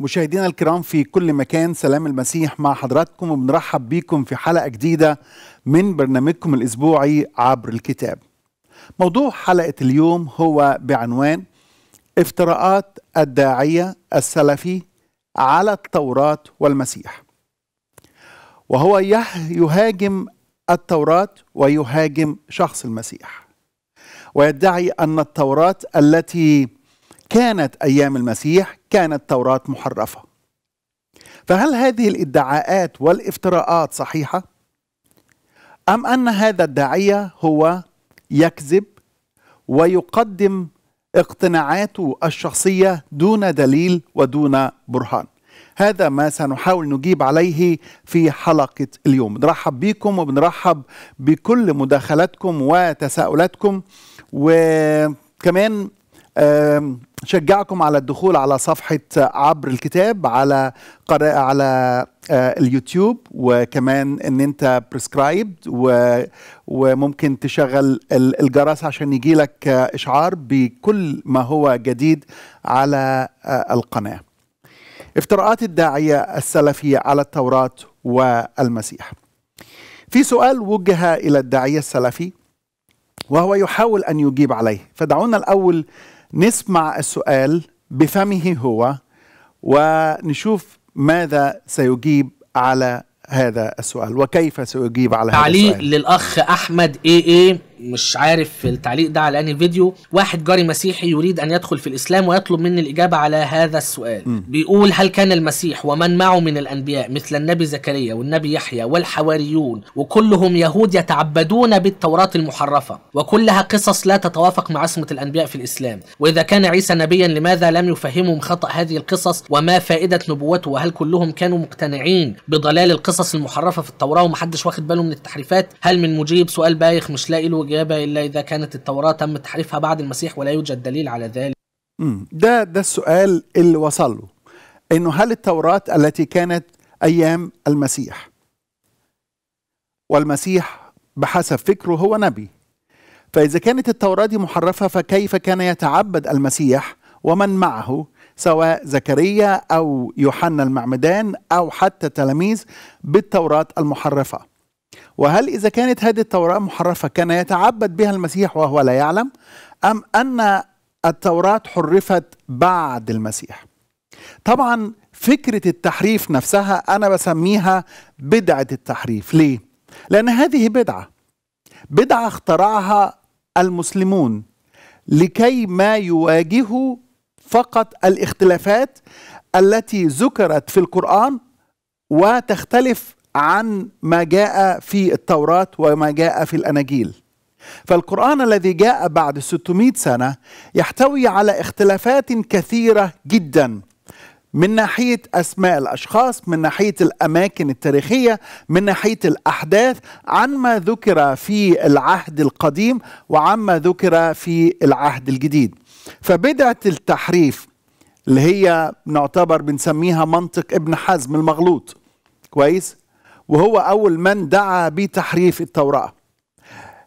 مشاهدينا الكرام في كل مكان سلام المسيح مع حضراتكم وبنرحب بيكم في حلقة جديدة من برنامجكم الأسبوعي عبر الكتاب موضوع حلقة اليوم هو بعنوان افتراءات الداعية السلفي على التوراة والمسيح وهو يهاجم التوراة ويهاجم شخص المسيح ويدعي أن التوراة التي كانت أيام المسيح كانت توراة محرفة فهل هذه الادعاءات والافتراءات صحيحة؟ أم أن هذا الداعية هو يكذب ويقدم اقتناعاته الشخصية دون دليل ودون برهان هذا ما سنحاول نجيب عليه في حلقة اليوم بنرحب بكم وبنرحب بكل مداخلاتكم وتساؤلاتكم وكمان شجعكم على الدخول على صفحة عبر الكتاب على قناة على آه، اليوتيوب وكمان ان انت بريسكرايب وممكن تشغل الجرس عشان يجي لك آه، اشعار بكل ما هو جديد على آه، القناة افتراءات الداعية السلفي على التوراة والمسيح في سؤال وجه إلى الداعية السلفي وهو يحاول أن يجيب عليه فدعونا الأول نسمع السؤال بفمه هو ونشوف ماذا سيجيب على هذا السؤال وكيف سيجيب على هذا السؤال تعليق للاخ احمد إيه إيه مش عارف التعليق ده على انهي فيديو واحد جاري مسيحي يريد ان يدخل في الاسلام ويطلب مني الاجابه على هذا السؤال م. بيقول هل كان المسيح ومن معه من الانبياء مثل النبي زكريا والنبي يحيى والحواريون وكلهم يهود يتعبدون بالتوراه المحرفه وكلها قصص لا تتوافق مع عصمه الانبياء في الاسلام واذا كان عيسى نبيا لماذا لم يفهمهم خطا هذه القصص وما فائده نبوته وهل كلهم كانوا مقتنعين بضلال القصص المحرفه في التوراه ومحدش واخد باله من التحريفات هل من مجيب سؤال بايخ مش لاقي له إجابة إلا إذا كانت التوراة تم تحريفها بعد المسيح ولا يوجد دليل على ذلك ده ده السؤال اللي وصل له انه هل التوراة التي كانت ايام المسيح والمسيح بحسب فكره هو نبي فاذا كانت التوراة دي محرفة فكيف كان يتعبد المسيح ومن معه سواء زكريا او يوحنا المعمدان او حتى تلاميذ بالتوراة المحرفة وهل إذا كانت هذه التوراة محرفة كان يتعبد بها المسيح وهو لا يعلم أم أن التوراة حرفت بعد المسيح طبعا فكرة التحريف نفسها أنا بسميها بدعة التحريف ليه؟ لأن هذه بدعة بدعة اخترعها المسلمون لكي ما يواجهوا فقط الاختلافات التي ذكرت في القرآن وتختلف عن ما جاء في التوراة وما جاء في الأناجيل فالقرآن الذي جاء بعد 600 سنة يحتوي على اختلافات كثيرة جدا من ناحية أسماء الأشخاص من ناحية الأماكن التاريخية من ناحية الأحداث عن ما ذكر في العهد القديم وعما ذكر في العهد الجديد فبدعة التحريف اللي هي نعتبر بنسميها منطق ابن حزم المغلوط كويس وهو أول من دعا بتحريف التوراة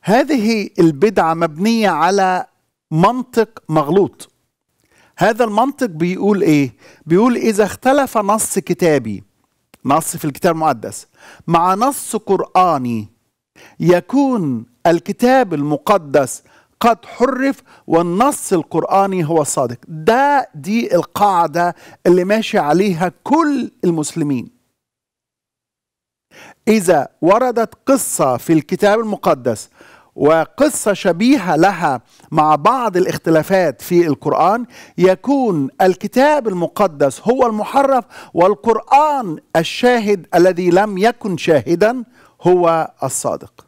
هذه البدعة مبنية على منطق مغلوط هذا المنطق بيقول ايه بيقول اذا اختلف نص كتابي نص في الكتاب المقدس مع نص قراني يكون الكتاب المقدس قد حرف والنص القراني هو الصادق ده دي القاعده اللي ماشي عليها كل المسلمين إذا وردت قصة في الكتاب المقدس وقصة شبيهة لها مع بعض الاختلافات في القرآن يكون الكتاب المقدس هو المحرف والقرآن الشاهد الذي لم يكن شاهدا هو الصادق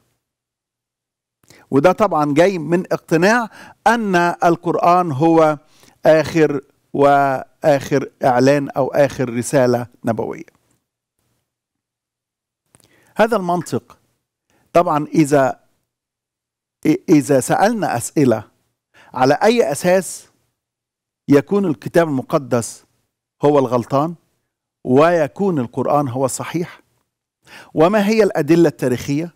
وده طبعا جاي من اقتناع أن القرآن هو آخر وآخر إعلان أو آخر رسالة نبوية هذا المنطق طبعا إذا إذا سألنا أسئلة على أي أساس يكون الكتاب المقدس هو الغلطان ويكون القرآن هو الصحيح وما هي الأدلة التاريخية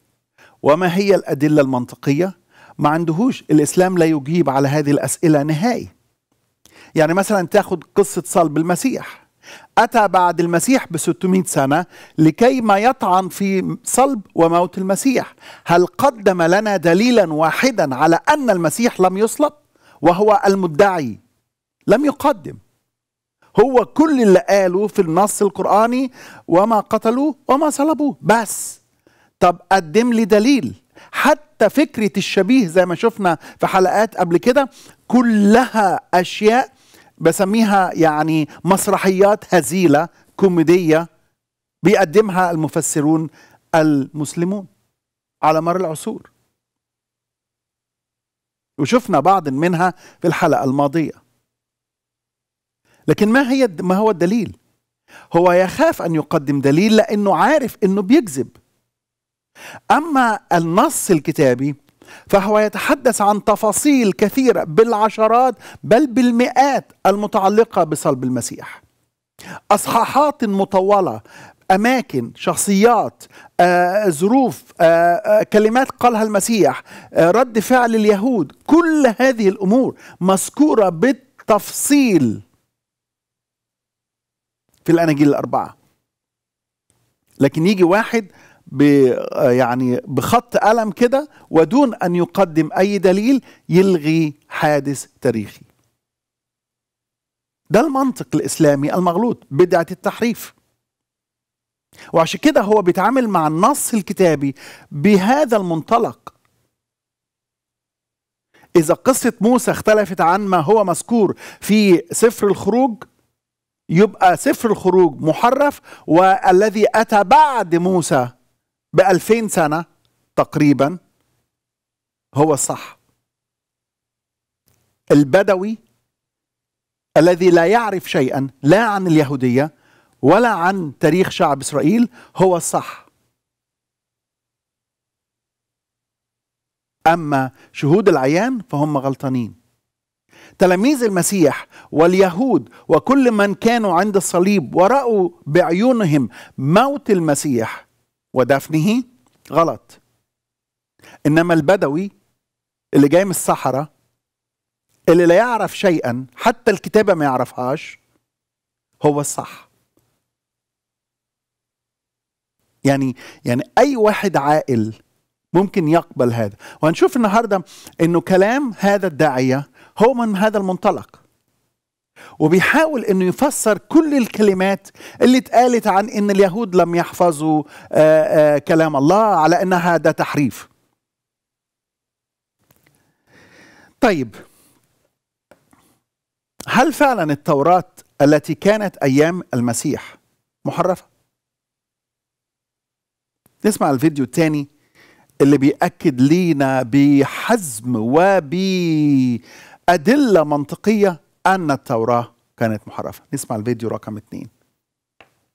وما هي الأدلة المنطقية ما عندهوش الإسلام لا يجيب على هذه الأسئلة نهائي يعني مثلا تاخد قصة صلب المسيح أتى بعد المسيح ب 600 سنة لكي ما يطعن في صلب وموت المسيح هل قدم لنا دليلا واحدا على أن المسيح لم يصلب وهو المدعي لم يقدم هو كل اللي قاله في النص القرآني وما قتلوه وما صلبوه بس طب قدم لي دليل حتى فكرة الشبيه زي ما شفنا في حلقات قبل كده كلها أشياء بسميها يعني مسرحيات هزيله كوميديه بيقدمها المفسرون المسلمون على مر العصور وشفنا بعض منها في الحلقه الماضيه لكن ما هي ما هو الدليل هو يخاف ان يقدم دليل لانه عارف انه بيكذب اما النص الكتابي فهو يتحدث عن تفاصيل كثيرة بالعشرات بل بالمئات المتعلقة بصلب المسيح أصحاحات مطولة أماكن شخصيات آه، ظروف آه،, آه، كلمات قالها المسيح آه، رد فعل اليهود كل هذه الأمور مذكورة بالتفصيل في الأناجيل الأربعة لكن يجي واحد آه، يعني بخط قلم كده ودون أن يقدم أي دليل يلغي حادث تاريخي ده المنطق الإسلامي المغلوط بدعة التحريف وعشان كده هو بيتعامل مع النص الكتابي بهذا المنطلق إذا قصة موسى اختلفت عن ما هو مذكور في سفر الخروج يبقى سفر الخروج محرف والذي أتى بعد موسى ب 2000 سنة تقريبا هو الصح البدوي الذي لا يعرف شيئا لا عن اليهودية ولا عن تاريخ شعب إسرائيل هو الصح أما شهود العيان فهم غلطانين تلاميذ المسيح واليهود وكل من كانوا عند الصليب ورأوا بعيونهم موت المسيح ودفنه غلط انما البدوي اللي جاي من الصحراء اللي لا يعرف شيئا حتى الكتابه ما يعرفهاش هو الصح يعني يعني اي واحد عاقل ممكن يقبل هذا وهنشوف النهارده انه كلام هذا الداعيه هو من هذا المنطلق وبيحاول انه يفسر كل الكلمات اللي اتقالت عن ان اليهود لم يحفظوا آآ آه، آآ آه، كلام الله على انها ده تحريف طيب هل فعلا التوراة التي كانت ايام المسيح محرفة نسمع الفيديو الثاني اللي بيأكد لينا بحزم وبأدلة منطقية أن التوراة كانت محرفة نسمع الفيديو رقم اثنين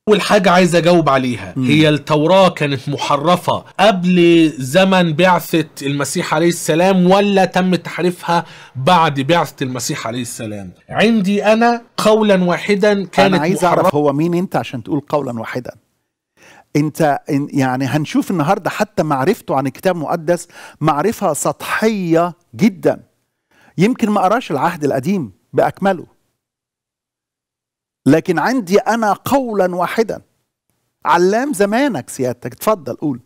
أول حاجة عايز أجاوب عليها مم. هي التوراة كانت محرفة قبل زمن بعثة المسيح عليه السلام ولا تم تحريفها بعد بعثة المسيح عليه السلام عندي أنا قولا واحدا كانت أنا عايز أعرف هو مين أنت عشان تقول قولا واحدا انت يعني هنشوف النهارده حتى معرفته عن الكتاب المقدس معرفه سطحيه جدا يمكن ما قراش العهد القديم باكمله لكن عندي انا قولا واحدا علام زمانك سيادتك اتفضل قول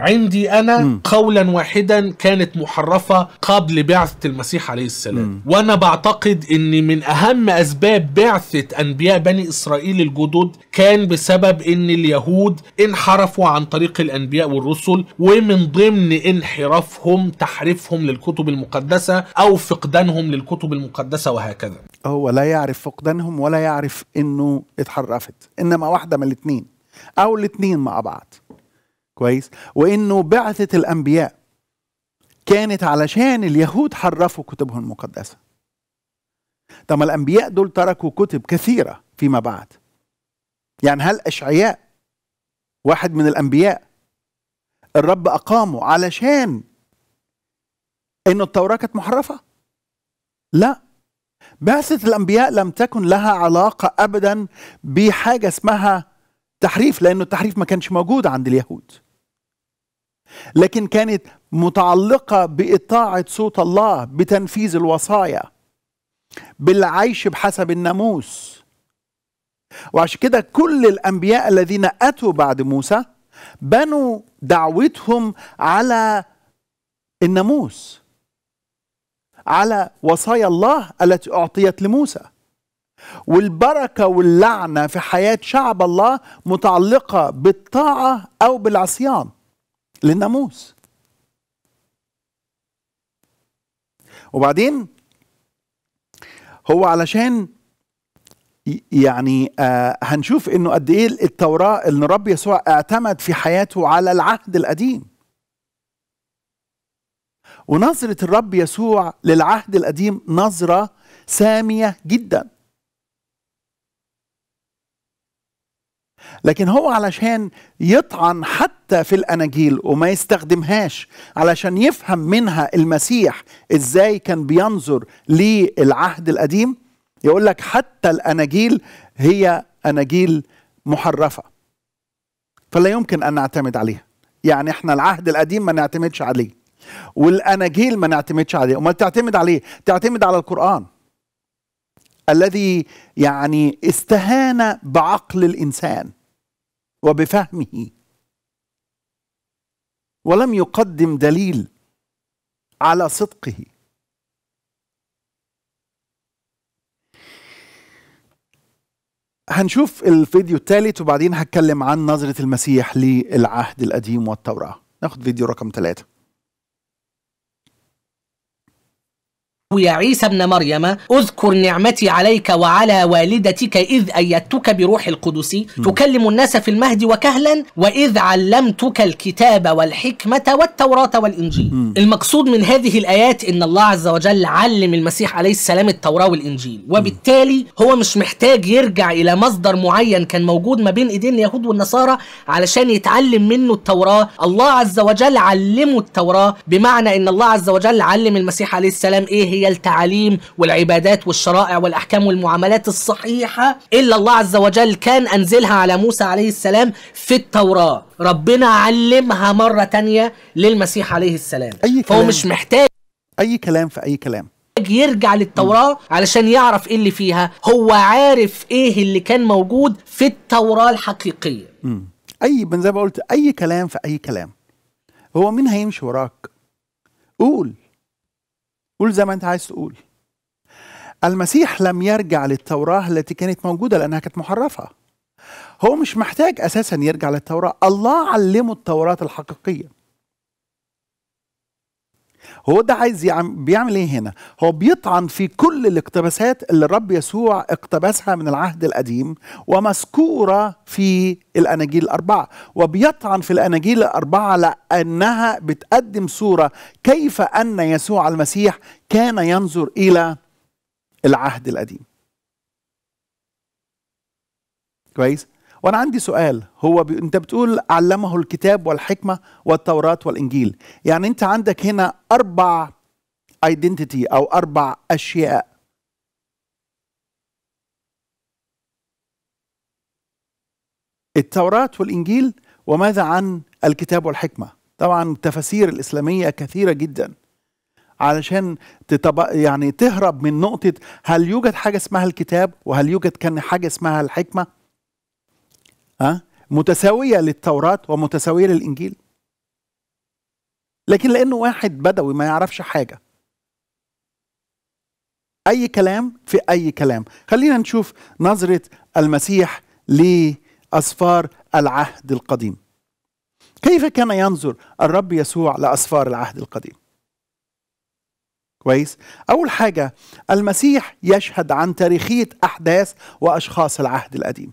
عندي انا قولا واحدا كانت محرفه قبل بعثه المسيح عليه السلام م. وانا بعتقد ان من اهم اسباب بعثه انبياء بني اسرائيل الجدد كان بسبب ان اليهود انحرفوا عن طريق الانبياء والرسل ومن ضمن انحرافهم تحريفهم للكتب المقدسه او فقدانهم للكتب المقدسه وهكذا هو لا يعرف فقدانهم ولا يعرف انه اتحرفت انما واحده من الاثنين او الاثنين مع بعض كويس وانه بعثه الانبياء كانت علشان اليهود حرفوا كتبهم المقدسه طب الانبياء دول تركوا كتب كثيره فيما بعد يعني هل اشعياء واحد من الانبياء الرب اقامه علشان انه التوراه كانت محرفه لا بعثه الانبياء لم تكن لها علاقه ابدا بحاجه اسمها تحريف لانه التحريف ما كانش موجود عند اليهود لكن كانت متعلقه باطاعه صوت الله بتنفيذ الوصايا بالعيش بحسب الناموس وعشان كده كل الانبياء الذين اتوا بعد موسى بنوا دعوتهم على الناموس على وصايا الله التي اعطيت لموسى والبركه واللعنه في حياه شعب الله متعلقه بالطاعه او بالعصيان للناموس وبعدين هو علشان يعني آه هنشوف انه قد ايه التوراه ان الرب يسوع اعتمد في حياته على العهد القديم ونظره الرب يسوع للعهد القديم نظره ساميه جدا لكن هو علشان يطعن حتى في الاناجيل وما يستخدمهاش علشان يفهم منها المسيح ازاي كان بينظر للعهد القديم يقول لك حتى الاناجيل هي اناجيل محرفه فلا يمكن ان نعتمد عليها يعني احنا العهد القديم ما نعتمدش عليه والاناجيل ما نعتمدش عليه امال تعتمد عليه تعتمد على القران الذي يعني استهان بعقل الانسان وبفهمه ولم يقدم دليل على صدقه هنشوف الفيديو الثالث وبعدين هتكلم عن نظرة المسيح للعهد القديم والتوراة ناخد فيديو رقم ثلاثة يا عيسى ابن مريم اذكر نعمتي عليك وعلى والدتك إذ أيدتك بروح القدس تكلم الناس في المهد وكهلا وإذ علمتك الكتاب والحكمة والتوراة والإنجيل المقصود من هذه الآيات إن الله عز وجل علم المسيح عليه السلام التوراة والإنجيل وبالتالي هو مش محتاج يرجع إلى مصدر معين كان موجود ما بين إيدين اليهود والنصارى علشان يتعلم منه التوراة الله عز وجل علمه التوراة بمعنى إن الله عز وجل علم المسيح عليه السلام إيه هي هي التعاليم والعبادات والشرائع والأحكام والمعاملات الصحيحة إلا الله عز وجل كان أنزلها على موسى عليه السلام في التوراة ربنا علمها مرة تانية للمسيح عليه السلام أي فهو كلام. مش محتاج أي كلام في أي كلام يرجع للتوراة علشان يعرف ايه اللي فيها هو عارف ايه اللي كان موجود في التوراة الحقيقية مم. اي من زي ما قلت اي كلام في اي كلام هو مين هيمشي وراك قول قول زي ما انت عايز تقول المسيح لم يرجع للتوراة التي كانت موجودة لأنها كانت محرفة هو مش محتاج أساسا يرجع للتوراة الله علمه التوراة الحقيقية هو ده عايز يعم بيعمل ايه هنا هو بيطعن في كل الاقتباسات اللي الرب يسوع اقتبسها من العهد القديم ومذكوره في الاناجيل الاربعه وبيطعن في الاناجيل الاربعه لانها بتقدم صوره كيف ان يسوع المسيح كان ينظر الى العهد القديم كويس وانا عندي سؤال هو ب... انت بتقول علمه الكتاب والحكمه والتوراه والانجيل يعني انت عندك هنا اربع ايدنتيتي او اربع اشياء التوراه والانجيل وماذا عن الكتاب والحكمه طبعا التفاسير الاسلاميه كثيره جدا علشان تطب... يعني تهرب من نقطه هل يوجد حاجه اسمها الكتاب وهل يوجد كان حاجه اسمها الحكمه ها متساويه للتوراه ومتساويه للانجيل لكن لانه واحد بدوي ما يعرفش حاجه اي كلام في اي كلام خلينا نشوف نظره المسيح لاسفار العهد القديم كيف كان ينظر الرب يسوع لاسفار العهد القديم كويس اول حاجه المسيح يشهد عن تاريخيه احداث واشخاص العهد القديم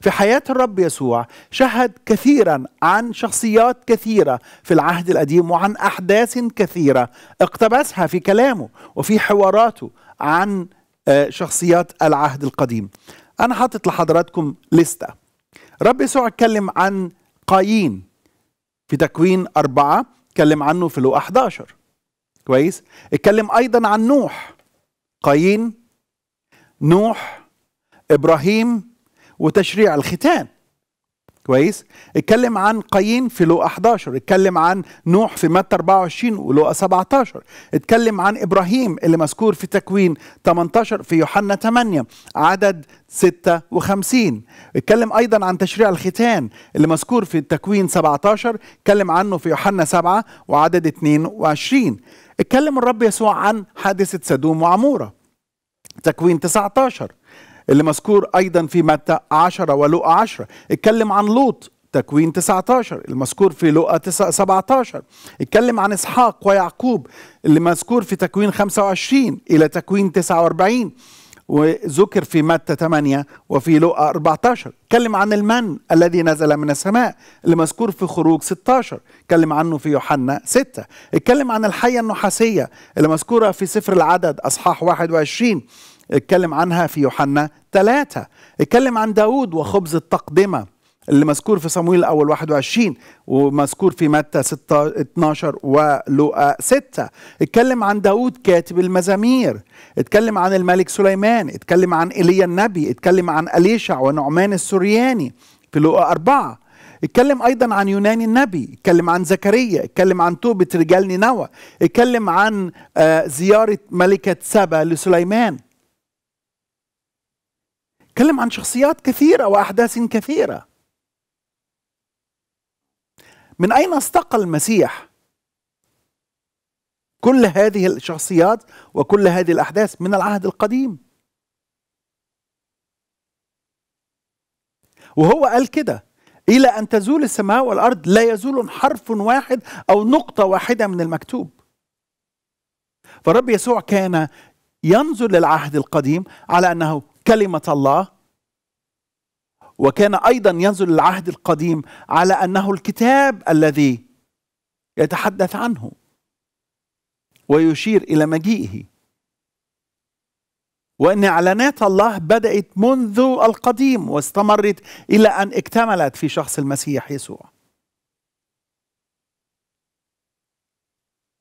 في حياة الرب يسوع شهد كثيرا عن شخصيات كثيرة في العهد القديم وعن أحداث كثيرة اقتبسها في كلامه وفي حواراته عن آه، شخصيات العهد القديم أنا حاطط لحضراتكم لستة رب يسوع اتكلم عن قايين في تكوين أربعة اتكلم عنه في لو 11 كويس اتكلم أيضا عن نوح قايين نوح إبراهيم وتشريع الختان كويس اتكلم عن قايين في لوقا 11 اتكلم عن نوح في متى 24 ولوقا 17 اتكلم عن ابراهيم اللي مذكور في تكوين 18 في يوحنا 8 عدد 56 اتكلم ايضا عن تشريع الختان اللي مذكور في التكوين 17 اتكلم عنه في يوحنا 7 وعدد 22 اتكلم الرب يسوع عن حادثه سدوم وعموره تكوين 19 اللي مذكور أيضا في متى 10 ولوقا 10 اتكلم عن لوط تكوين 19 المذكور في لوقا 17 اتكلم عن إسحاق ويعقوب اللي مذكور في تكوين 25 إلى تكوين 49 وذكر في متى 8 وفي لوقا 14 اتكلم عن المن الذي نزل من السماء اللي مذكور في خروج 16 اتكلم عنه في يوحنا 6 اتكلم عن الحية النحاسية اللي مذكورة في سفر العدد أصحاح 21 اتكلم عنها في يوحنا ثلاثة اتكلم عن داود وخبز التقدمة اللي مذكور في صمويل الأول 21 ومذكور في متى 6 12 ولوقا 6 اتكلم عن داود كاتب المزامير اتكلم عن الملك سليمان اتكلم عن إيليا النبي اتكلم عن أليشع ونعمان السرياني في لوقا 4 اتكلم ايضا عن يوناني النبي اتكلم عن زكريا اتكلم عن توبه رجال نينوى اتكلم عن آه، زياره ملكه سبا لسليمان تكلم عن شخصيات كثيرة وأحداث كثيرة من أين استقى المسيح كل هذه الشخصيات وكل هذه الأحداث من العهد القديم وهو قال كده إلى أن تزول السماء والأرض لا يزول حرف واحد أو نقطة واحدة من المكتوب فالرب يسوع كان ينظر للعهد القديم على أنه كلمة الله وكان أيضا ينزل العهد القديم على أنه الكتاب الذي يتحدث عنه ويشير إلى مجيئه وأن إعلانات الله بدأت منذ القديم واستمرت إلى أن اكتملت في شخص المسيح يسوع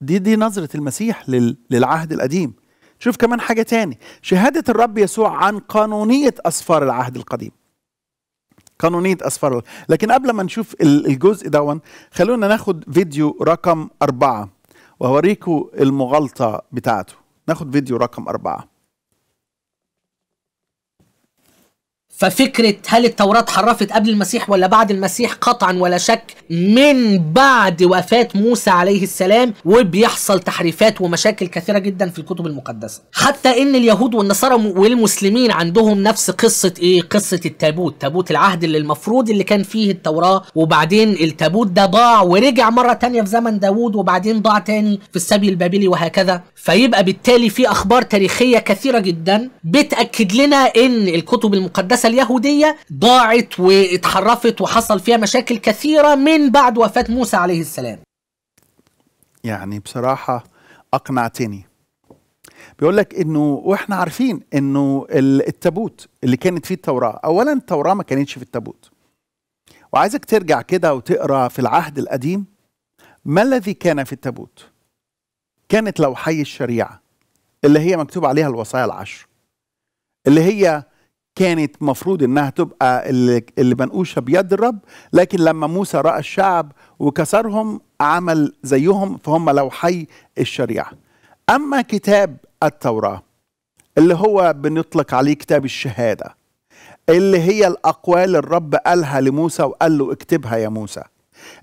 دي دي نظرة المسيح للعهد القديم شوف كمان حاجة تاني شهادة الرب يسوع عن قانونية أسفار العهد القديم قانونية أسفار لكن قبل ما نشوف الجزء ده خلونا ناخد فيديو رقم أربعة وهوريكم المغالطة بتاعته ناخد فيديو رقم أربعة ففكرة هل التوراة حرفت قبل المسيح ولا بعد المسيح قطعا ولا شك من بعد وفاة موسى عليه السلام وبيحصل تحريفات ومشاكل كثيرة جدا في الكتب المقدسة حتى ان اليهود والنصارى والمسلمين عندهم نفس قصة ايه قصة التابوت تابوت العهد اللي المفروض اللي كان فيه التوراة وبعدين التابوت ده ضاع ورجع مرة تانية في زمن داوود وبعدين ضاع تاني في السبي البابلي وهكذا فيبقى بالتالي في اخبار تاريخية كثيرة جدا بتأكد لنا ان الكتب المقدسة الكنيسة اليهودية ضاعت واتحرفت وحصل فيها مشاكل كثيرة من بعد وفاة موسى عليه السلام يعني بصراحة أقنعتني بيقول لك انه واحنا عارفين انه التابوت اللي كانت فيه التوراه اولا التوراه ما كانتش في التابوت وعايزك ترجع كده وتقرا في العهد القديم ما الذي كان في التابوت كانت لوحي الشريعه اللي هي مكتوب عليها الوصايا العشر اللي هي كانت مفروض انها تبقى اللي منقوشه بيد الرب لكن لما موسى راى الشعب وكسرهم عمل زيهم فهم لو حي الشريعه اما كتاب التوراه اللي هو بنطلق عليه كتاب الشهاده اللي هي الاقوال الرب قالها لموسى وقال له اكتبها يا موسى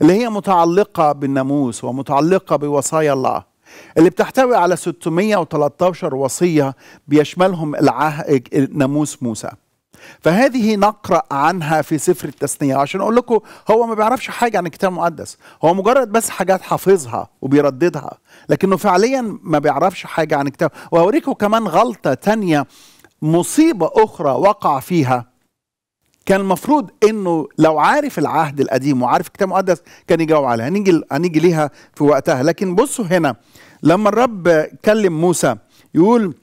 اللي هي متعلقه بالناموس ومتعلقه بوصايا الله اللي بتحتوي على 613 وصية بيشملهم العهد ناموس موسى فهذه نقرأ عنها في سفر التثنية عشان أقول لكم هو ما بيعرفش حاجة عن الكتاب المقدس هو مجرد بس حاجات حافظها وبيرددها لكنه فعليا ما بيعرفش حاجة عن الكتاب واوريكم كمان غلطة تانية مصيبة أخرى وقع فيها كان المفروض انه لو عارف العهد القديم وعارف الكتاب المقدس كان يجاوب عليها هنيجي هنيجي ليها في وقتها لكن بصوا هنا لما الرب كلم موسى يقول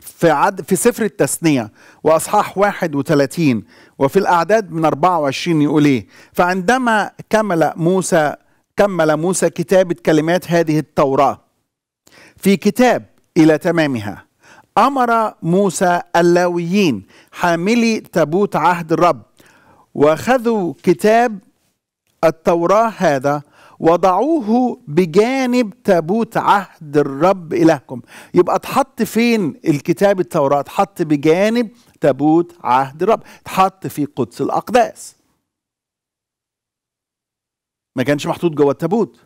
في عد في سفر التثنية وأصحاح 31 وفي الأعداد من 24 يقول إيه فعندما كمل موسى كمل موسى كتابة كلمات هذه التوراة في كتاب إلى تمامها أمر موسى اللاويين حاملي تابوت عهد الرب وأخذوا كتاب التوراة هذا وضعوه بجانب تابوت عهد الرب إلهكم يبقى اتحط فين الكتاب التوراة اتحط بجانب تابوت عهد الرب اتحط في قدس الأقداس ما كانش محطوط جوه التابوت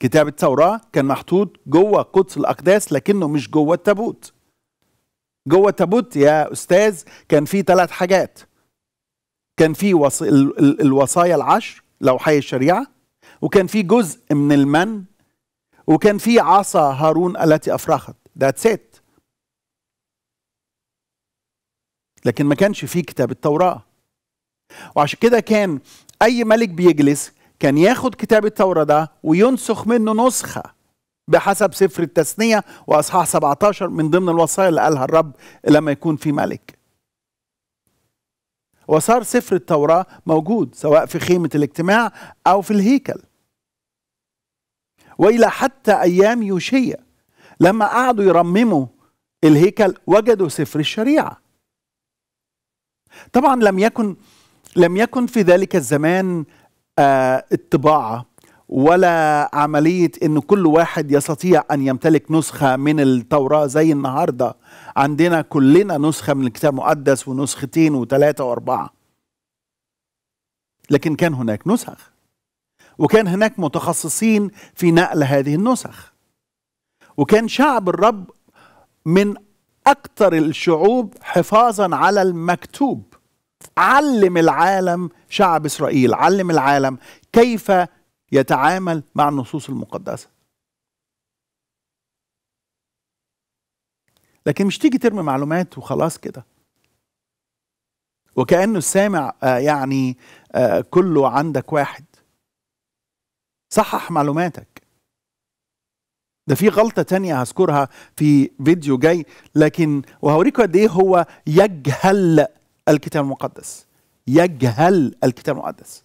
كتاب التوراة كان محطوط جوه قدس الأقداس لكنه مش جوه التابوت جوه التابوت يا أستاذ كان في ثلاث حاجات كان في وص... الوصايا العشر لوحي الشريعة وكان في جزء من المن وكان في عصا هارون التي أفرخت ذاتس إت لكن ما كانش في كتاب التوراة وعشان كده كان أي ملك بيجلس كان ياخد كتاب التوراة ده وينسخ منه نسخة بحسب سفر التثنية وأصحاح 17 من ضمن الوصايا اللي قالها الرب لما يكون في ملك وصار سفر التوراة موجود سواء في خيمة الاجتماع أو في الهيكل وإلى حتى أيام يوشيا لما قعدوا يرمموا الهيكل وجدوا سفر الشريعة طبعا لم يكن لم يكن في ذلك الزمان الطباعه آه، ولا عملية أن كل واحد يستطيع أن يمتلك نسخة من التوراة زي النهاردة عندنا كلنا نسخة من الكتاب المقدس ونسختين وثلاثة وأربعة لكن كان هناك نسخ وكان هناك متخصصين في نقل هذه النسخ وكان شعب الرب من أكثر الشعوب حفاظا على المكتوب علم العالم شعب اسرائيل علم العالم كيف يتعامل مع النصوص المقدسه لكن مش تيجي ترمي معلومات وخلاص كده وكانه السامع آه، يعني آه، كله عندك واحد صحح معلوماتك ده في غلطة تانية هذكرها في فيديو جاي لكن وهوريكم قد ايه هو يجهل الكتاب المقدس يجهل الكتاب المقدس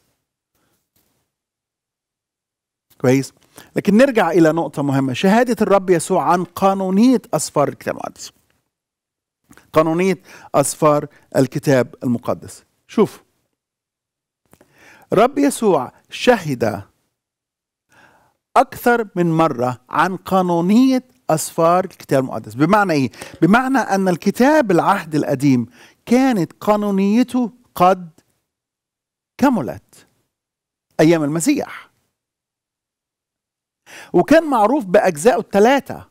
كويس لكن نرجع الى نقطه مهمه شهاده الرب يسوع عن قانونيه اسفار الكتاب المقدس قانونيه اسفار الكتاب المقدس شوف رب يسوع شهد اكثر من مره عن قانونيه اسفار الكتاب المقدس بمعنى ايه بمعنى ان الكتاب العهد القديم كانت قانونيته قد كملت ايام المسيح وكان معروف باجزائه الثلاثه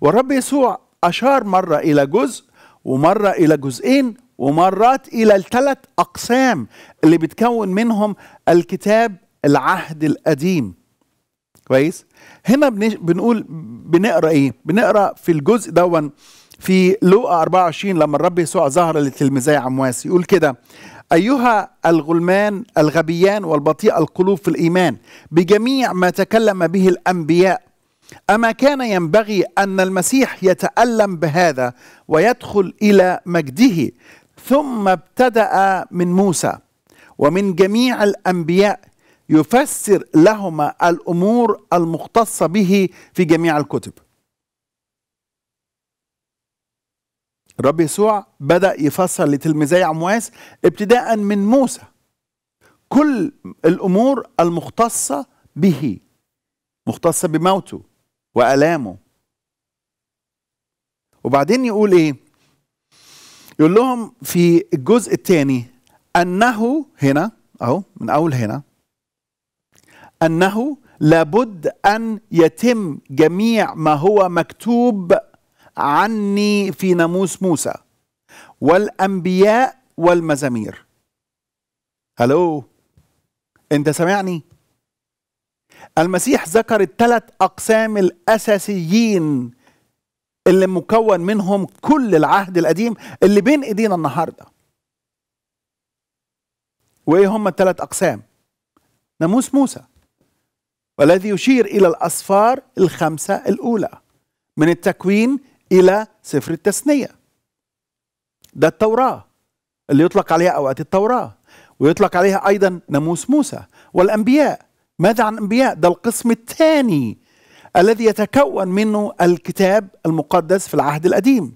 والرب يسوع اشار مره الى جزء ومره الى جزئين ومرات الى الثلاث اقسام اللي بتكون منهم الكتاب العهد القديم كويس هنا بنقول بنقرا ايه بنقرا في الجزء دون في لوقا 24 لما الرب يسوع ظهر للتلميذي عمواس يقول كده أيها الغلمان الغبيان والبطيء القلوب في الإيمان بجميع ما تكلم به الأنبياء أما كان ينبغي أن المسيح يتألم بهذا ويدخل إلى مجده ثم ابتدأ من موسى ومن جميع الأنبياء يفسر لهما الأمور المختصة به في جميع الكتب الرب يسوع بدأ يفسر لتلميذي عمواس ابتداء من موسى كل الأمور المختصة به مختصة بموته وألامه وبعدين يقول إيه يقول لهم في الجزء الثاني أنه هنا أهو من أول هنا أنه لابد أن يتم جميع ما هو مكتوب عني في ناموس موسى والأنبياء والمزامير هلو أنت سامعني؟ المسيح ذكر الثلاث أقسام الأساسيين اللي مكون منهم كل العهد القديم اللي بين إيدينا النهارده وايه هم الثلاث اقسام ناموس موسى والذي يشير الى الاصفار الخمسه الاولى من التكوين إلى سفر التثنية ده التوراة اللي يطلق عليها أوقات التوراة ويطلق عليها أيضا ناموس موسى والأنبياء ماذا عن الأنبياء؟ ده القسم الثاني الذي يتكون منه الكتاب المقدس في العهد القديم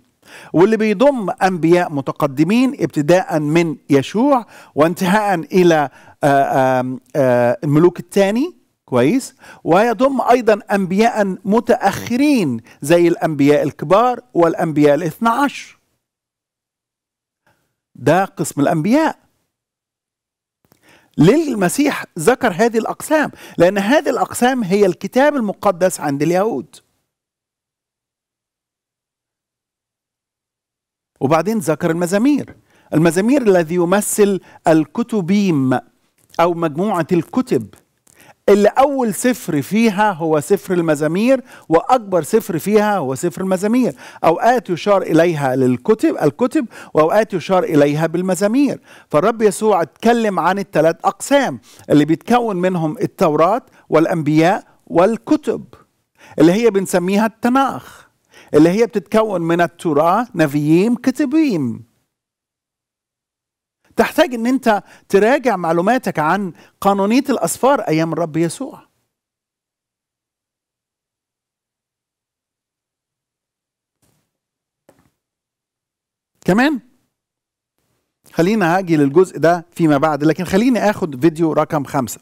واللي بيضم انبياء متقدمين ابتداء من يشوع وانتهاء الى آه، آه، الملوك الثاني كويس ويضم ايضا انبياء متاخرين زي الانبياء الكبار والانبياء الاثنى عشر ده قسم الانبياء للمسيح ذكر هذه الاقسام لان هذه الاقسام هي الكتاب المقدس عند اليهود وبعدين ذكر المزامير المزامير الذي يمثل الكتبيم او مجموعه الكتب اللي أول سفر فيها هو سفر المزامير وأكبر سفر فيها هو سفر المزامير أوقات يشار إليها للكتب الكتب وأوقات يشار إليها بالمزامير فالرب يسوع اتكلم عن الثلاث أقسام اللي بيتكون منهم التوراة والأنبياء والكتب اللي هي بنسميها التناخ اللي هي بتتكون من التوراة نبيين كتبين تحتاج ان انت تراجع معلوماتك عن قانونيه الاسفار ايام الرب يسوع كمان خلينا هاجي للجزء ده فيما بعد لكن خليني اخد فيديو رقم خمسه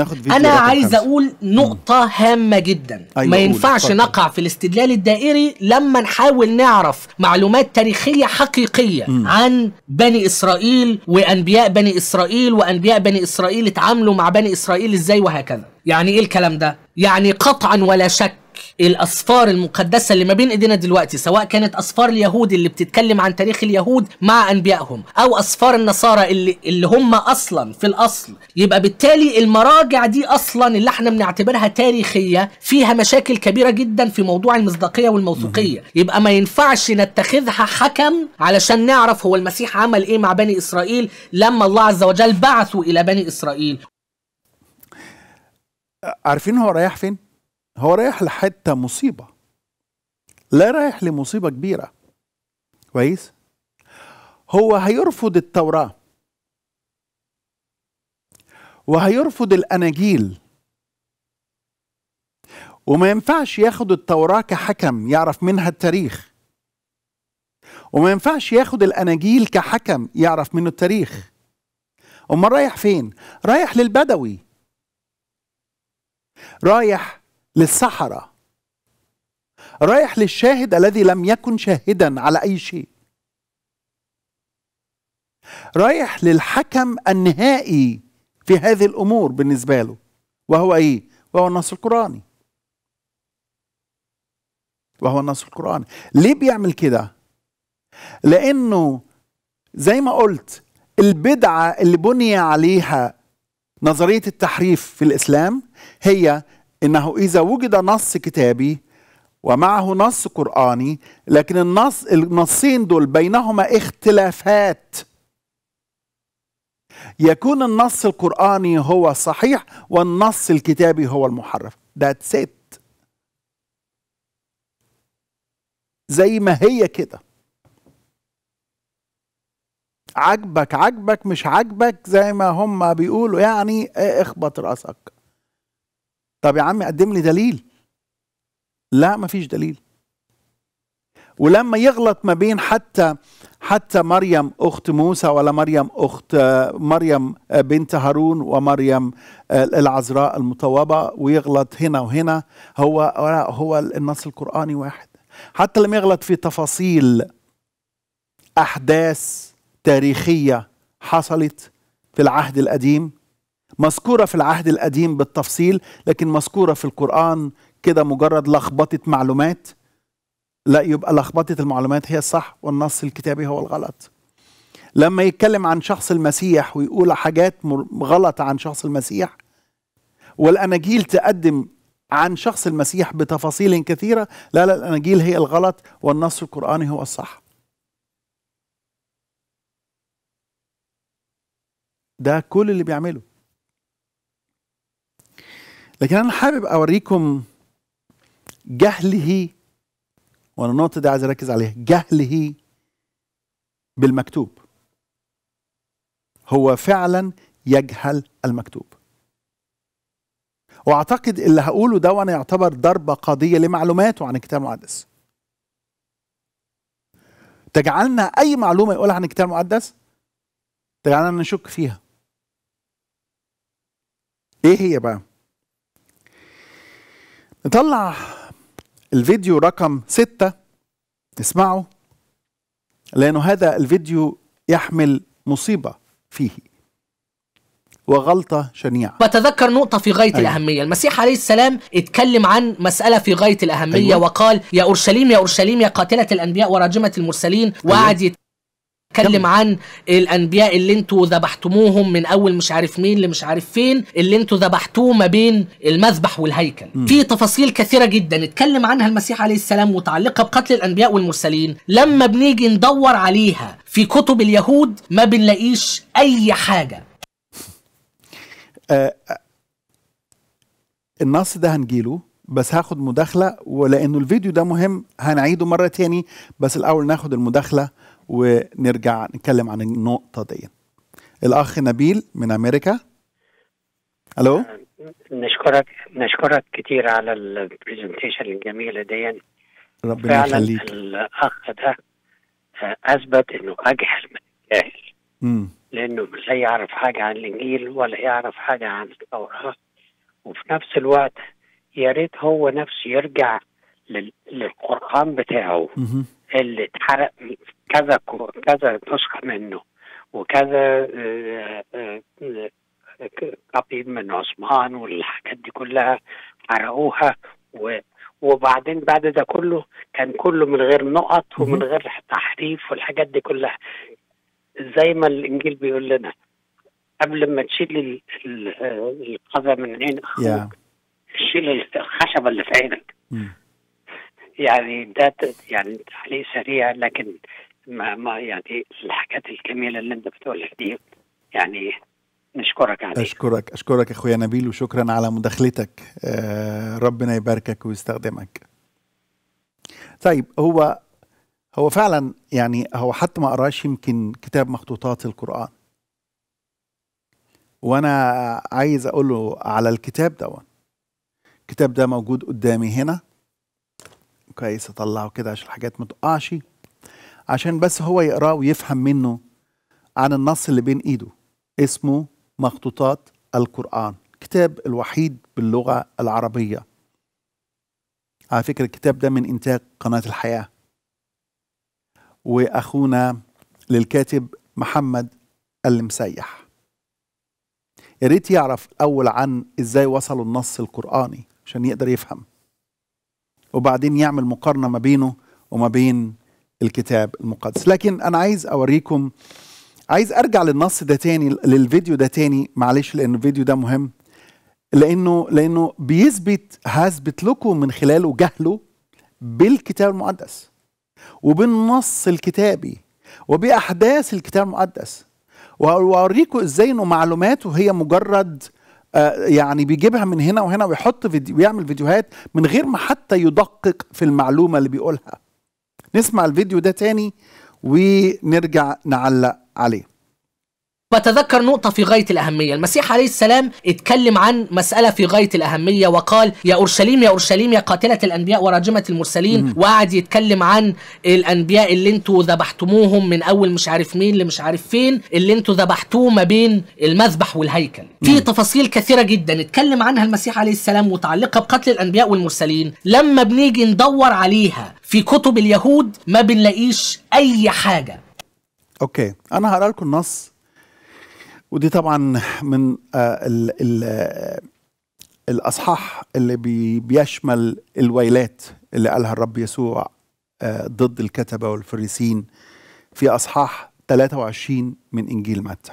ناخد فيديو انا عايز اقول نقطه م. هامه جدا أيوة ما ينفعش فضل. نقع في الاستدلال الدائري لما نحاول نعرف معلومات تاريخيه حقيقيه م. عن بني اسرائيل وانبياء بني اسرائيل وانبياء بني اسرائيل اتعاملوا مع بني اسرائيل ازاي وهكذا يعني ايه الكلام ده يعني قطعا ولا شك الاصفار المقدسه اللي ما بين ايدينا دلوقتي سواء كانت اصفار اليهود اللي بتتكلم عن تاريخ اليهود مع انبيائهم او اصفار النصارى اللي اللي هم اصلا في الاصل يبقى بالتالي المراجع دي اصلا اللي احنا بنعتبرها تاريخيه فيها مشاكل كبيره جدا في موضوع المصداقيه والموثوقيه يبقى ما ينفعش نتخذها حكم علشان نعرف هو المسيح عمل ايه مع بني اسرائيل لما الله عز وجل بعثوا الى بني اسرائيل عارفين هو رايح فين هو رايح لحتة مصيبة لا رايح لمصيبة كبيرة كويس هو هيرفض التوراة وهيرفض الأناجيل وما ينفعش ياخد التوراة كحكم يعرف منها التاريخ وما ينفعش ياخد الأناجيل كحكم يعرف منه التاريخ أمال رايح فين؟ رايح للبدوي رايح للسحرة رايح للشاهد الذي لم يكن شاهدا على أي شيء رايح للحكم النهائي في هذه الأمور بالنسبة له وهو إيه؟ وهو النص القرآني وهو النص القرآني ليه بيعمل كده؟ لأنه زي ما قلت البدعة اللي بني عليها نظرية التحريف في الإسلام هي انه اذا وجد نص كتابي ومعه نص قراني لكن النص النصين دول بينهما اختلافات يكون النص القراني هو صحيح والنص الكتابي هو المحرف ذاتس ات زي ما هي كده عجبك عجبك مش عجبك زي ما هم بيقولوا يعني إيه، اخبط راسك طب يا عم قدم لي دليل لا مفيش دليل ولما يغلط ما بين حتى حتى مريم اخت موسى ولا مريم اخت مريم بنت هارون ومريم العذراء المطوبه ويغلط هنا وهنا هو هو النص القراني واحد حتى لما يغلط في تفاصيل احداث تاريخيه حصلت في العهد القديم مذكورة في العهد القديم بالتفصيل لكن مذكورة في القرآن كده مجرد لخبطة معلومات لا يبقى لخبطة المعلومات هي الصح والنص الكتابي هو الغلط لما يتكلم عن شخص المسيح ويقول حاجات غلط عن شخص المسيح والأناجيل تقدم عن شخص المسيح بتفاصيل كثيرة لا لا الأناجيل هي الغلط والنص القرآني هو الصح ده كل اللي بيعمله لكن انا حابب اوريكم جهله وانا النقطه دي عايز اركز عليها جهله بالمكتوب هو فعلا يجهل المكتوب واعتقد اللي هقوله ده وانا يعتبر ضربه قاضيه لمعلوماته عن الكتاب المقدس تجعلنا اي معلومه يقولها عن الكتاب المقدس تجعلنا نشك فيها ايه هي بقى نطلع الفيديو رقم ستة اسمعوا لأنه هذا الفيديو يحمل مصيبة فيه وغلطة شنيعة بتذكر نقطة في غاية أيوة. الأهمية المسيح عليه السلام اتكلم عن مسألة في غاية الأهمية أيوة. وقال يا أورشليم يا أورشليم يا قاتلة الأنبياء وراجمة المرسلين أيوة. وقعد اتكلم عن الانبياء اللي انتوا ذبحتموهم من اول مش عارف مين لمش عارف فين اللي انتوا ذبحتوه ما بين المذبح والهيكل في تفاصيل كثيره جدا اتكلم عنها المسيح عليه السلام وتعلقها بقتل الانبياء والمرسلين لما بنيجي ندور عليها في كتب اليهود ما بنلاقيش اي حاجه أه،, آه النص ده هنجيله بس هاخد مداخله ولانه الفيديو ده مهم هنعيده مره تاني بس الاول ناخد المداخله ونرجع نتكلم عن النقطة دي الأخ نبيل من أمريكا ألو نشكرك نشكرك كتير على البرزنتيشن الجميلة دي ربنا يخليك الأخ ده آه، أثبت إنه أجهل من الجاهل لأنه لا يعرف حاجة عن الإنجيل ولا يعرف حاجة عن التوراة وفي نفس الوقت يا ريت هو نفسه يرجع للقرآن بتاعه اللي اتحرق كذا كذا نسخه منه وكذا آه، آه، آه، كابي من عثمان والحاجات دي كلها حرقوها و وبعدين بعد ده كله كان كله من غير نقط ومن غير تحريف والحاجات دي كلها زي ما الانجيل بيقول لنا قبل ما تشيل القذى من عين اخوك yeah. شيل الخشبه اللي في عينك يعني ده يعني تعليق سريع لكن ما, ما يعني الحاجات الجميله اللي انت بتقولها دي يعني نشكرك عليك اشكرك اشكرك اخويا نبيل وشكرا على مداخلتك آه، ربنا يباركك ويستخدمك طيب هو هو فعلا يعني هو حتى ما قراش يمكن كتاب مخطوطات القران وانا عايز اقول له على الكتاب ده الكتاب ده موجود قدامي هنا كويس اطلعه كده عشان الحاجات ما تقعش عشان بس هو يقراه ويفهم منه عن النص اللي بين ايده اسمه مخطوطات القرآن الكتاب الوحيد باللغة العربية على فكرة الكتاب ده من إنتاج قناة الحياة وأخونا للكاتب محمد المسيح يا ريت يعرف اول عن إزاي وصلوا النص القرآني عشان يقدر يفهم وبعدين يعمل مقارنه ما بينه وما بين الكتاب المقدس لكن انا عايز اوريكم عايز ارجع للنص ده تاني للفيديو ده تاني معلش لان الفيديو ده مهم لانه لانه بيثبت هثبت لكم من خلاله جهله بالكتاب المقدس وبالنص الكتابي وباحداث الكتاب المقدس واوريكم ازاي انه معلوماته هي مجرد آه، يعني بيجيبها من هنا وهنا ويحط فيديو ويعمل فيديوهات من غير ما حتى يدقق في المعلومه اللي بيقولها نسمع الفيديو ده تاني ونرجع نعلق عليه بتذكر نقطة في غاية الأهمية المسيح عليه السلام اتكلم عن مسألة في غاية الأهمية وقال يا أورشليم يا أورشليم يا قاتلة الأنبياء وراجمة المرسلين وقعد يتكلم عن الأنبياء اللي انتوا ذبحتموهم من أول مش عارف مين لمش عارف فين اللي انتوا ذبحتوه ما بين المذبح والهيكل في تفاصيل كثيرة جدا اتكلم عنها المسيح عليه السلام متعلقة بقتل الأنبياء والمرسلين لما بنيجي ندور عليها في كتب اليهود ما بنلاقيش أي حاجة أوكي أنا هقرأ لكم نص ودي طبعا من آه، ال ال آه، الاصحاح اللي بي بيشمل الويلات اللي قالها الرب يسوع آه، ضد الكتبه والفريسين في اصحاح 23 من انجيل متى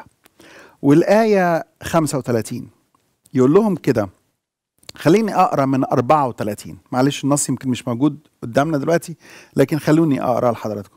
والايه 35 يقول لهم كده خليني اقرا من 34 معلش النص يمكن مش موجود قدامنا دلوقتي لكن خلوني اقرا لحضراتكم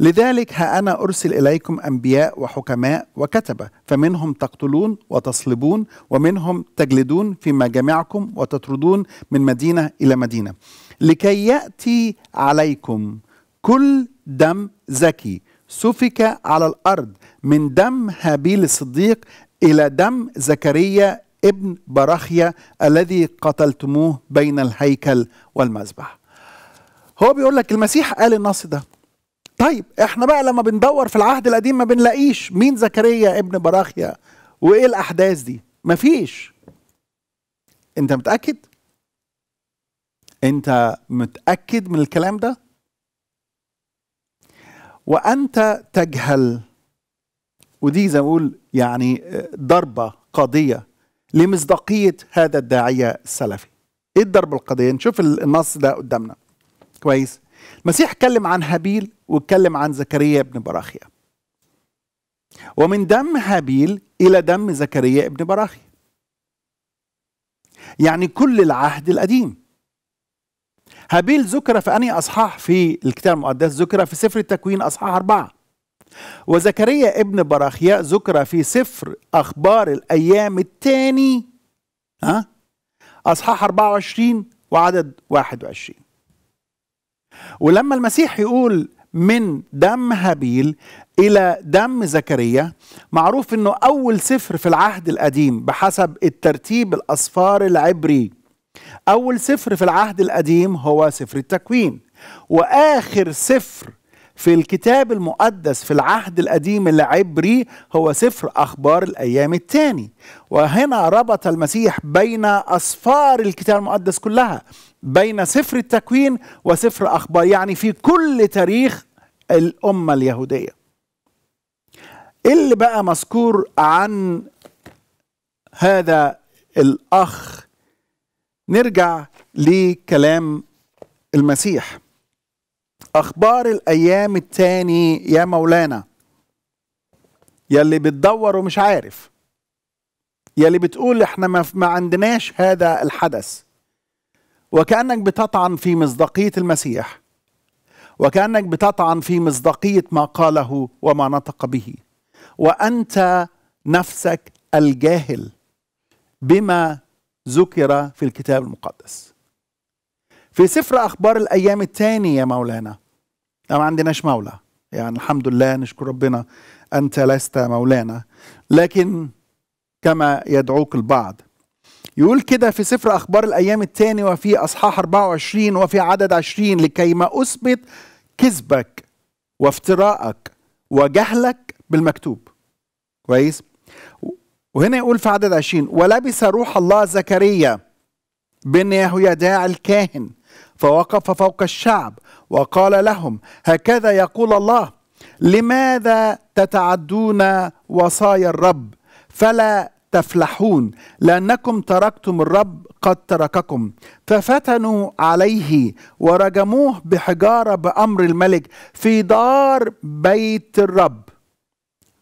لذلك ها أنا أرسل إليكم أنبياء وحكماء وكتبة فمنهم تقتلون وتصلبون ومنهم تجلدون في مجامعكم وتطردون من مدينة إلى مدينة لكي يأتي عليكم كل دم زكي سفك على الأرض من دم هابيل الصديق إلى دم زكريا ابن براخيا الذي قتلتموه بين الهيكل والمذبح هو بيقول لك المسيح قال النص ده طيب احنا بقى لما بندور في العهد القديم ما بنلاقيش مين زكريا ابن براخيا وايه الاحداث دي مفيش انت متاكد انت متاكد من الكلام ده وانت تجهل ودي زي ما اقول يعني ضربه قاضيه لمصداقيه هذا الداعيه السلفي ايه الضربه القاضيه نشوف النص ده قدامنا كويس المسيح اتكلم عن هابيل واتكلم عن زكريا ابن براخيا ومن دم هابيل إلى دم زكريا ابن براخيا يعني كل العهد القديم هابيل ذكر في أني أصحاح في الكتاب المقدس ذكر في سفر التكوين أصحاح أربعة وزكريا ابن براخيا ذكر في سفر أخبار الأيام الثاني ها أصحاح 24 وعدد 21 ولما المسيح يقول من دم هابيل الى دم زكريا معروف انه اول سفر في العهد القديم بحسب الترتيب الاصفار العبري اول سفر في العهد القديم هو سفر التكوين واخر سفر في الكتاب المقدس في العهد القديم العبري هو سفر اخبار الايام الثاني وهنا ربط المسيح بين اصفار الكتاب المقدس كلها بين سفر التكوين وسفر اخبار يعني في كل تاريخ الامه اليهوديه اللي بقى مذكور عن هذا الاخ نرجع لكلام المسيح اخبار الايام الثاني يا مولانا يلي بتدور ومش عارف يلي بتقول احنا ما عندناش هذا الحدث وكأنك بتطعن في مصداقية المسيح وكأنك بتطعن في مصداقية ما قاله وما نطق به وأنت نفسك الجاهل بما ذكر في الكتاب المقدس في سفر أخبار الأيام الثاني يا مولانا ما عندناش مولى يعني الحمد لله نشكر ربنا أنت لست مولانا لكن كما يدعوك البعض يقول كده في سفر أخبار الأيام الثاني وفي أصحاح 24 وفي عدد 20 لكي ما أثبت كذبك وافتراءك وجهلك بالمكتوب كويس وهنا يقول في عدد 20 ولبس روح الله زكريا بن يهويداع الكاهن فوقف فوق الشعب وقال لهم هكذا يقول الله لماذا تتعدون وصايا الرب فلا تفلحون لأنكم تركتم الرب قد ترككم ففتنوا عليه ورجموه بحجارة بأمر الملك في دار بيت الرب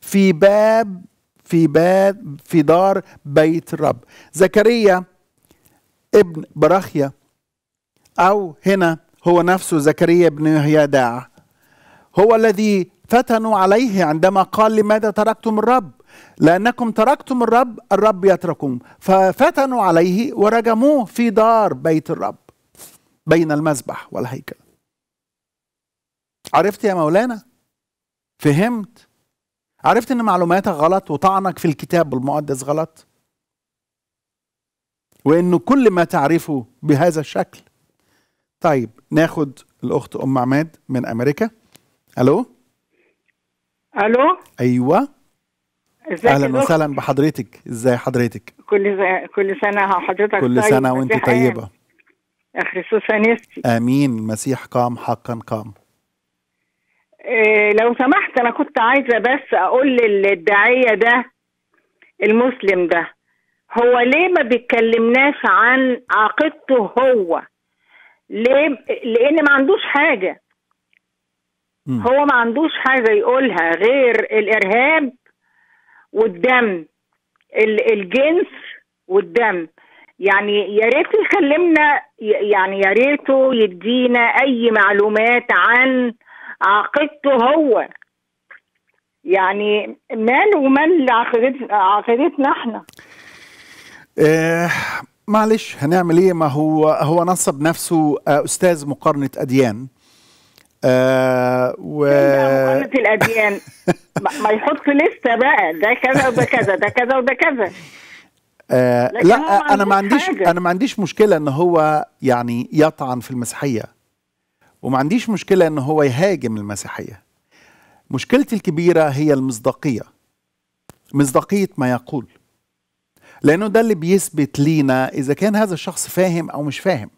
في باب في باب في دار بيت الرب زكريا ابن براخيا أو هنا هو نفسه زكريا بن يهيداع هو الذي فتنوا عليه عندما قال لماذا تركتم الرب لأنكم تركتم الرب الرب يترككم ففتنوا عليه ورجموه في دار بيت الرب بين المذبح والهيكل عرفت يا مولانا فهمت عرفت ان معلوماتك غلط وطعنك في الكتاب المقدس غلط وانه كل ما تعرفه بهذا الشكل طيب ناخد الاخت ام عماد من امريكا الو الو ايوه اهلا وسهلا بحضرتك ازاي حضرتك كل ز... كل سنه حضرتك كل طيب. سنه وانت طيبه اخرسوس نفسي امين المسيح قام حقا قام إيه لو سمحت انا كنت عايزه بس اقول للداعيه ده المسلم ده هو ليه ما بيتكلمناش عن عقيدته هو ليه لان ما عندوش حاجه م. هو ما عندوش حاجه يقولها غير الارهاب والدم الجنس والدم يعني يا ريت يكلمنا يعني يا ريته يدينا اي معلومات عن عقيدته هو يعني مال ومال عقيدتنا عقيدتنا احنا آه، معلش هنعمل ايه ما هو هو نصب نفسه آه، استاذ مقارنه اديان آه و مقارنة الأديان ما يحط لستة بقى ده كذا وده كذا ده كذا وده كذا آه، لا آه، انا ما عنديش حاجة. انا ما عنديش مشكله ان هو يعني يطعن في المسيحيه وما عنديش مشكله ان هو يهاجم المسيحيه مشكلتي الكبيره هي المصداقيه مصداقيه ما يقول لانه ده اللي بيثبت لينا اذا كان هذا الشخص فاهم او مش فاهم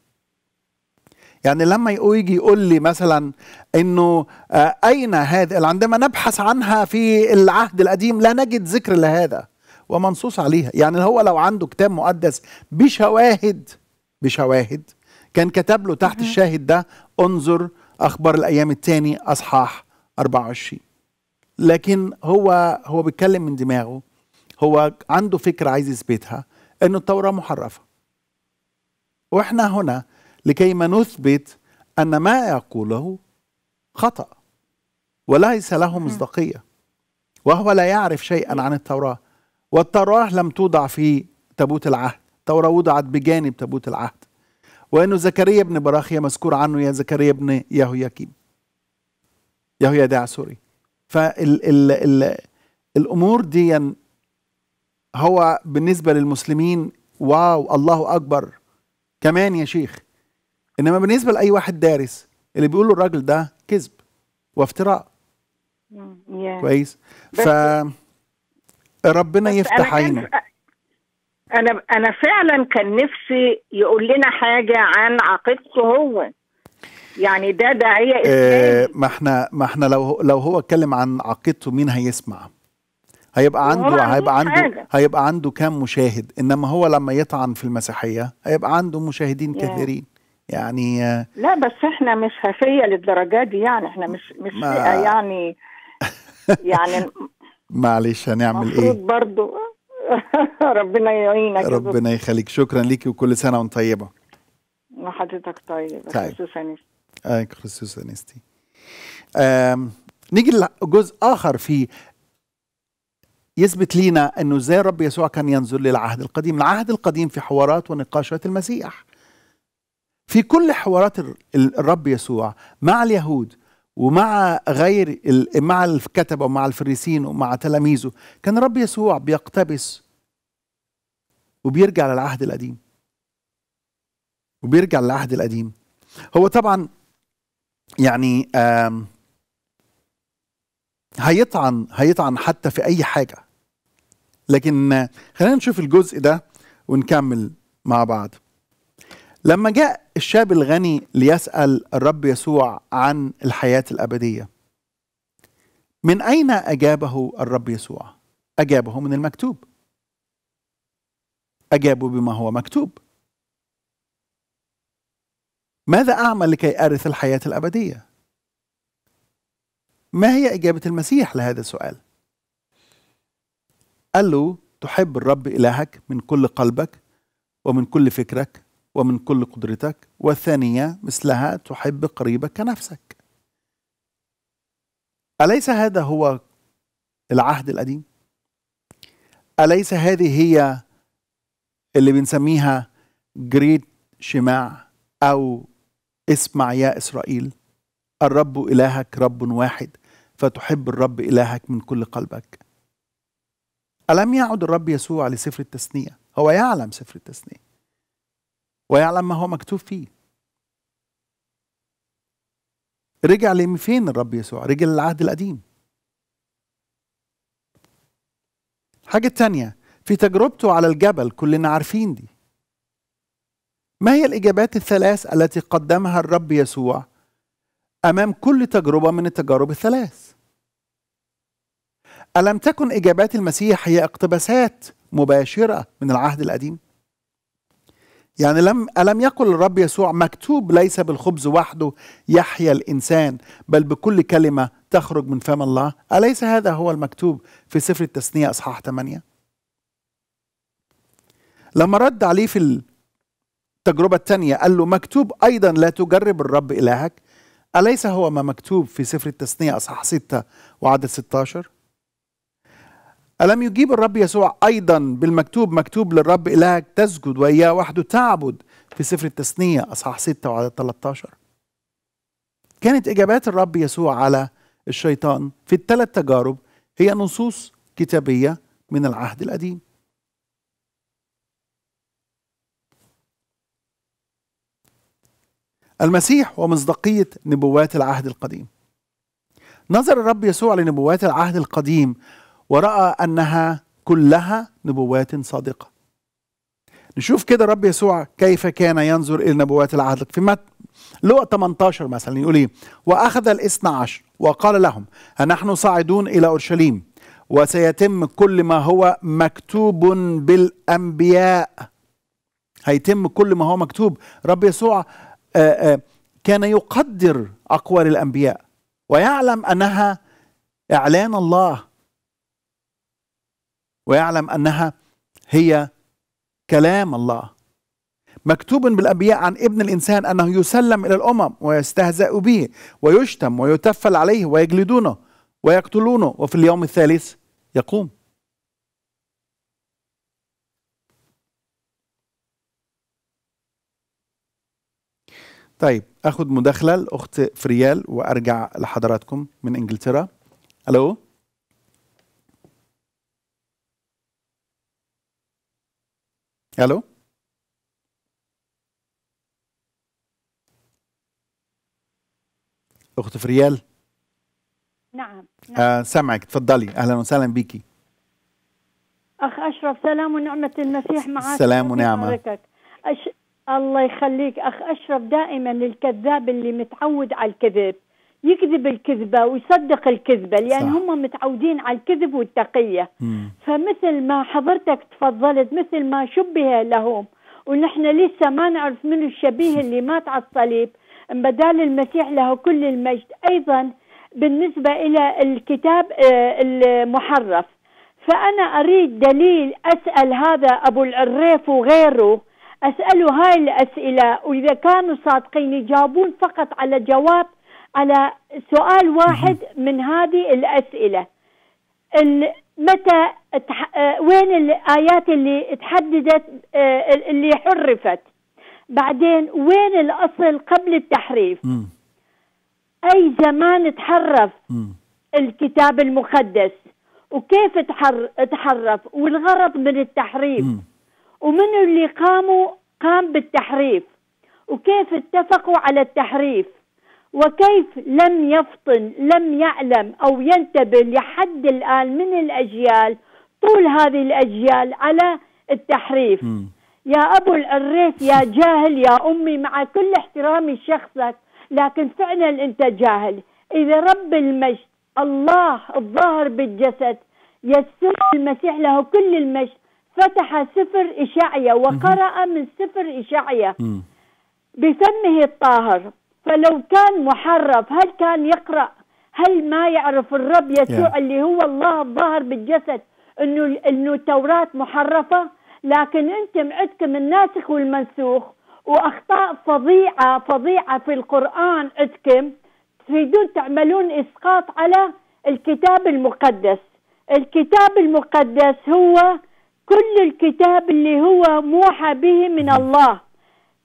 يعني لما يجي يقول لي مثلا انه آه، اين هذا عندما نبحث عنها في العهد القديم لا نجد ذكر لهذا ومنصوص عليها يعني هو لو عنده كتاب مقدس بشواهد بشواهد كان كتب له تحت الشاهد ده انظر اخبار الايام الثاني اصحاح 24 لكن هو هو بيتكلم من دماغه هو عنده فكره عايز يثبتها انه التوراه محرفه واحنا هنا لكيما نثبت أن ما يقوله خطأ وليس له مصداقية وهو لا يعرف شيئا عن التوراة والتوراة لم توضع في تابوت العهد التوراة وضعت بجانب تابوت العهد وأنه زكريا بن براخيا مذكور عنه يا زكريا بن يهوياكيم يهويدا سوري فالامور ال دي هو بالنسبة للمسلمين واو الله أكبر كمان يا شيخ انما بالنسبه لاي واحد دارس اللي بيقوله الراجل ده كذب وافتراء yeah. كويس ف ربنا يفتح عينه انا انا فعلا كان نفسي يقول لنا حاجه عن عقيدته هو يعني ده داعيه إيه ما احنا ما احنا لو لو هو اتكلم عن عقيدته مين هيسمع هيبقى عنده هيبقى عنده حاجة. هيبقى عنده كام مشاهد انما هو لما يطعن في المسيحيه هيبقى عنده مشاهدين yeah. كثيرين يعني لا بس احنا مش هفيه للدرجه دي يعني احنا مش مش ما... يعني يعني معلش هنعمل ايه برضو ربنا يعينك ربنا يخليك شكرا ليكي وكل سنه وانت طيبه وحضرتك طيب طيب خصوصا نستي نيجي لجزء اخر في يثبت لينا انه ازاي الرب يسوع كان ينظر للعهد القديم، العهد القديم في حوارات ونقاشات المسيح. في كل حوارات الرب يسوع مع اليهود ومع غير مع الكتبه ومع الفريسين ومع تلاميذه كان الرب يسوع بيقتبس وبيرجع للعهد القديم وبيرجع للعهد القديم هو طبعا يعني هيطعن هيطعن حتى في اي حاجه لكن خلينا نشوف الجزء ده ونكمل مع بعض لما جاء الشاب الغني ليسأل الرب يسوع عن الحياة الأبدية من أين أجابه الرب يسوع؟ أجابه من المكتوب أجابه بما هو مكتوب ماذا أعمل لكي أرث الحياة الأبدية؟ ما هي إجابة المسيح لهذا السؤال؟ قال له تحب الرب إلهك من كل قلبك ومن كل فكرك ومن كل قدرتك والثانية مثلها تحب قريبك كنفسك أليس هذا هو العهد القديم أليس هذه هي اللي بنسميها جريد شماع أو اسمع يا إسرائيل الرب إلهك رب واحد فتحب الرب إلهك من كل قلبك ألم يعد الرب يسوع لسفر التثنية هو يعلم سفر التثنية ويعلم ما هو مكتوب فيه رجع فين الرب يسوع رجع للعهد القديم حاجة تانية في تجربته على الجبل كلنا عارفين دي ما هي الإجابات الثلاث التي قدمها الرب يسوع أمام كل تجربة من التجارب الثلاث ألم تكن إجابات المسيح هي اقتباسات مباشرة من العهد القديم؟ يعني لم ألم يقل الرب يسوع مكتوب ليس بالخبز وحده يحيا الإنسان بل بكل كلمة تخرج من فم الله أليس هذا هو المكتوب في سفر التثنية أصحاح 8 لما رد عليه في التجربة الثانية قال له مكتوب أيضا لا تجرب الرب إلهك أليس هو ما مكتوب في سفر التثنية أصحاح 6 وعدد 16 ألم يجيب الرب يسوع أيضا بالمكتوب مكتوب للرب إلهك تسجد وإياه وحده تعبد في سفر التثنية أصحاح 6 وعدد 13 كانت إجابات الرب يسوع على الشيطان في الثلاث تجارب هي نصوص كتابية من العهد القديم المسيح ومصداقية نبوات العهد القديم نظر الرب يسوع لنبوات العهد القديم ورأى أنها كلها نبوات صادقة نشوف كده رب يسوع كيف كان ينظر إلى نبوات العهد في مت... لقى 18 مثلا يقول إيه وأخذ الاثنى عشر وقال لهم نحن صاعدون إلى أورشليم وسيتم كل ما هو مكتوب بالأنبياء هيتم كل ما هو مكتوب رب يسوع آه، آه، كان يقدر أقوال الأنبياء ويعلم أنها إعلان الله ويعلم انها هي كلام الله مكتوب بالانبياء عن ابن الانسان انه يسلم الى الامم ويستهزأ به ويشتم ويتفل عليه ويجلدونه ويقتلونه وفي اليوم الثالث يقوم طيب اخذ مداخله الاخت فريال وارجع لحضراتكم من انجلترا الو الو اخت فريال نعم, نعم. آه سامعك تفضلي اهلا وسهلا بيكي اخ اشرف سلام ونعمه المسيح معك سلام ونعمه أش... الله يخليك اخ اشرف دائما الكذاب اللي متعود على الكذب يكذب الكذبة ويصدق الكذبة لأن صح. هم متعودين على الكذب والتقية مم. فمثل ما حضرتك تفضلت مثل ما شبه لهم ونحن لسه ما نعرف من الشبيه اللي مات على الصليب بدال المسيح له كل المجد أيضا بالنسبة إلى الكتاب آه، المحرف فأنا أريد دليل أسأل هذا أبو العريف وغيره أسأله هاي الأسئلة وإذا كانوا صادقين يجاوبون فقط على جواب على سؤال واحد من هذه الأسئلة متى آه، وين الآيات اللي تحددت آه، اللي حرفت بعدين وين الأصل قبل التحريف أي زمان تحرف الكتاب المقدس وكيف تحرف والغرض من التحريف ومن اللي قاموا قام بالتحريف وكيف اتفقوا على التحريف وكيف لم يفطن لم يعلم او ينتبه لحد الان من الاجيال طول هذه الاجيال على التحريف م. يا ابو الريف يا جاهل يا امي مع كل احترامي شخصك لكن فعلا انت جاهل اذا رب المجد الله الظاهر بالجسد يسوع المسيح له كل المجد فتح سفر إشعيا وقرأ من سفر إشعيا بفمه الطاهر فلو كان محرف هل كان يقرأ هل ما يعرف الرب يسوع yeah. اللي هو الله الظاهر بالجسد انه انه التوراة محرفة لكن انتم عندكم الناسخ والمنسوخ واخطاء فظيعة فظيعة في القرآن عندكم تريدون تعملون اسقاط على الكتاب المقدس الكتاب المقدس هو كل الكتاب اللي هو موحى به من mm-hmm. الله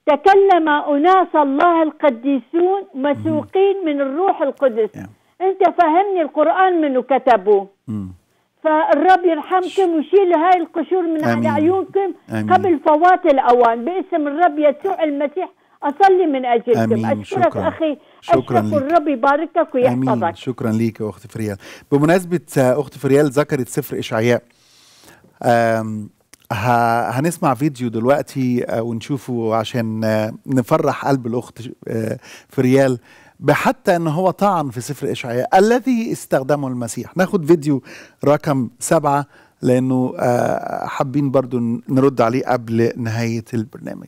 تكلم أناس الله القديسون مسوقين من الروح القدس أنت فهمني القرآن منه كتبوه فالرب يرحمكم ويشيل هاي القشور من على عيونكم قبل فوات الأوان باسم الرب يسوع المسيح اصلي من اجلكم امين اشكرك شكرا. اخي شكرا لك الرب يباركك ويحفظك امين شكرا ليك يا اخت فريال بمناسبه آه، اخت فريال ذكرت سفر اشعياء هنسمع فيديو دلوقتي آه، ونشوفه عشان آه، نفرح قلب الاخت آه، فريال بحتى ان هو طعن في سفر اشعياء الذي استخدمه المسيح ناخد فيديو رقم سبعة لانه حابين برضو نرد عليه قبل نهاية البرنامج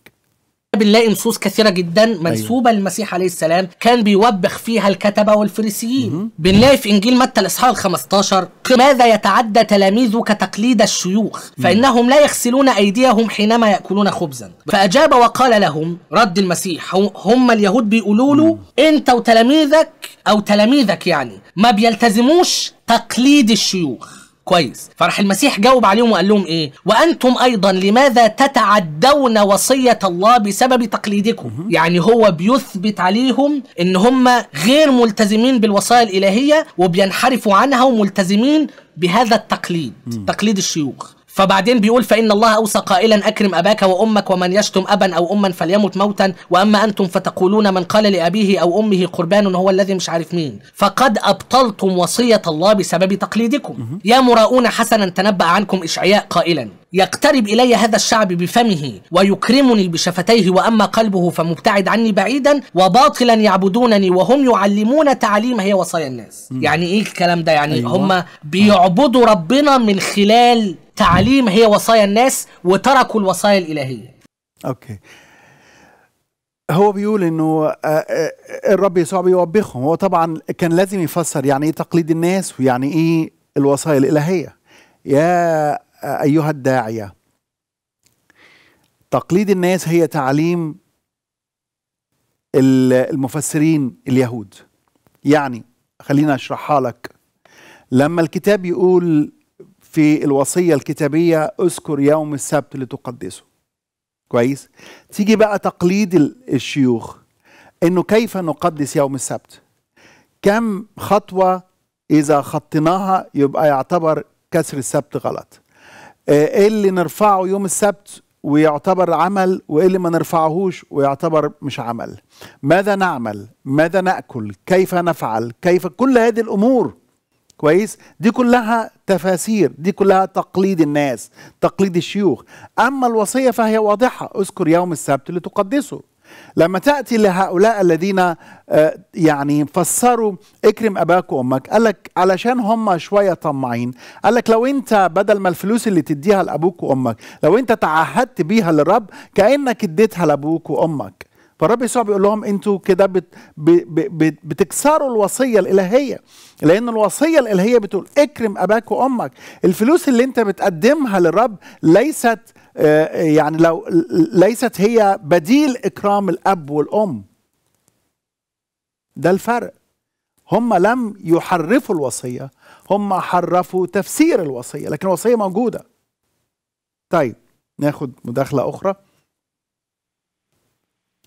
بنلاقي نصوص كثيره جدا أيوه. منسوبه أيوة. للمسيح عليه السلام كان بيوبخ فيها الكتبه والفريسيين بنلاقي في انجيل متى الاصحاح ال 15 ماذا يتعدى تلاميذك تقليد الشيوخ فانهم لا يغسلون ايديهم حينما ياكلون خبزا فاجاب وقال لهم رد المسيح هم اليهود بيقولوا له انت وتلاميذك او تلاميذك يعني ما بيلتزموش تقليد الشيوخ كويس فراح المسيح جاوب عليهم وقال لهم ايه وانتم ايضا لماذا تتعدون وصيه الله بسبب تقليدكم يعني هو بيثبت عليهم ان هم غير ملتزمين بالوصايا الالهيه وبينحرفوا عنها وملتزمين بهذا التقليد تقليد الشيوخ فبعدين بيقول فإن الله أوصى قائلا أكرم أباك وأمك ومن يشتم أبا أو أما فليمت موتا وأما أنتم فتقولون من قال لأبيه أو أمه قربان هو الذي مش عارف مين فقد أبطلتم وصية الله بسبب تقليدكم يا مراؤون حسنا تنبأ عنكم إشعياء قائلا يقترب إلي هذا الشعب بفمه ويكرمني بشفتيه وأما قلبه فمبتعد عني بعيدا وباطلا يعبدونني وهم يعلمون تعليم هي وصايا الناس م. يعني إيه الكلام ده يعني أيوة. هم بيعبدوا ربنا من خلال تعاليم هي وصايا الناس وتركوا الوصايا الإلهية أوكي هو بيقول انه آه، آه، آه، الرب يسوع بيوبخهم هو طبعا كان لازم يفسر يعني ايه تقليد الناس ويعني ايه الوصايا الالهيه يا ايها الداعيه تقليد الناس هي تعليم المفسرين اليهود يعني خلينا اشرحها لك لما الكتاب يقول في الوصية الكتابية اذكر يوم السبت لتقدسه كويس تيجي بقى تقليد الشيوخ انه كيف نقدس يوم السبت كم خطوة اذا خطيناها يبقى يعتبر كسر السبت غلط آه، ايه اللي نرفعه يوم السبت ويعتبر عمل وايه اللي ما نرفعهوش ويعتبر مش عمل ماذا نعمل ماذا ناكل كيف نفعل كيف كل هذه الامور كويس دي كلها تفاسير دي كلها تقليد الناس تقليد الشيوخ اما الوصيه فهي واضحه اذكر يوم السبت لتقدسه لما تاتي لهؤلاء الذين آه، يعني فسروا اكرم اباك وامك قال لك علشان هم شويه طماعين قال لك لو انت بدل ما الفلوس اللي تديها لابوك وامك لو انت تعهدت بيها للرب كانك اديتها لابوك وامك فالرب يسوع بيقول لهم انتوا كده بت بتكسروا الوصيه الالهيه لان الوصيه الالهيه بتقول اكرم اباك وامك الفلوس اللي انت بتقدمها للرب ليست آه، يعني لو ليست هي بديل اكرام الاب والام ده الفرق هم لم يحرفوا الوصيه هم حرفوا تفسير الوصيه لكن الوصيه موجوده طيب ناخد مداخله اخرى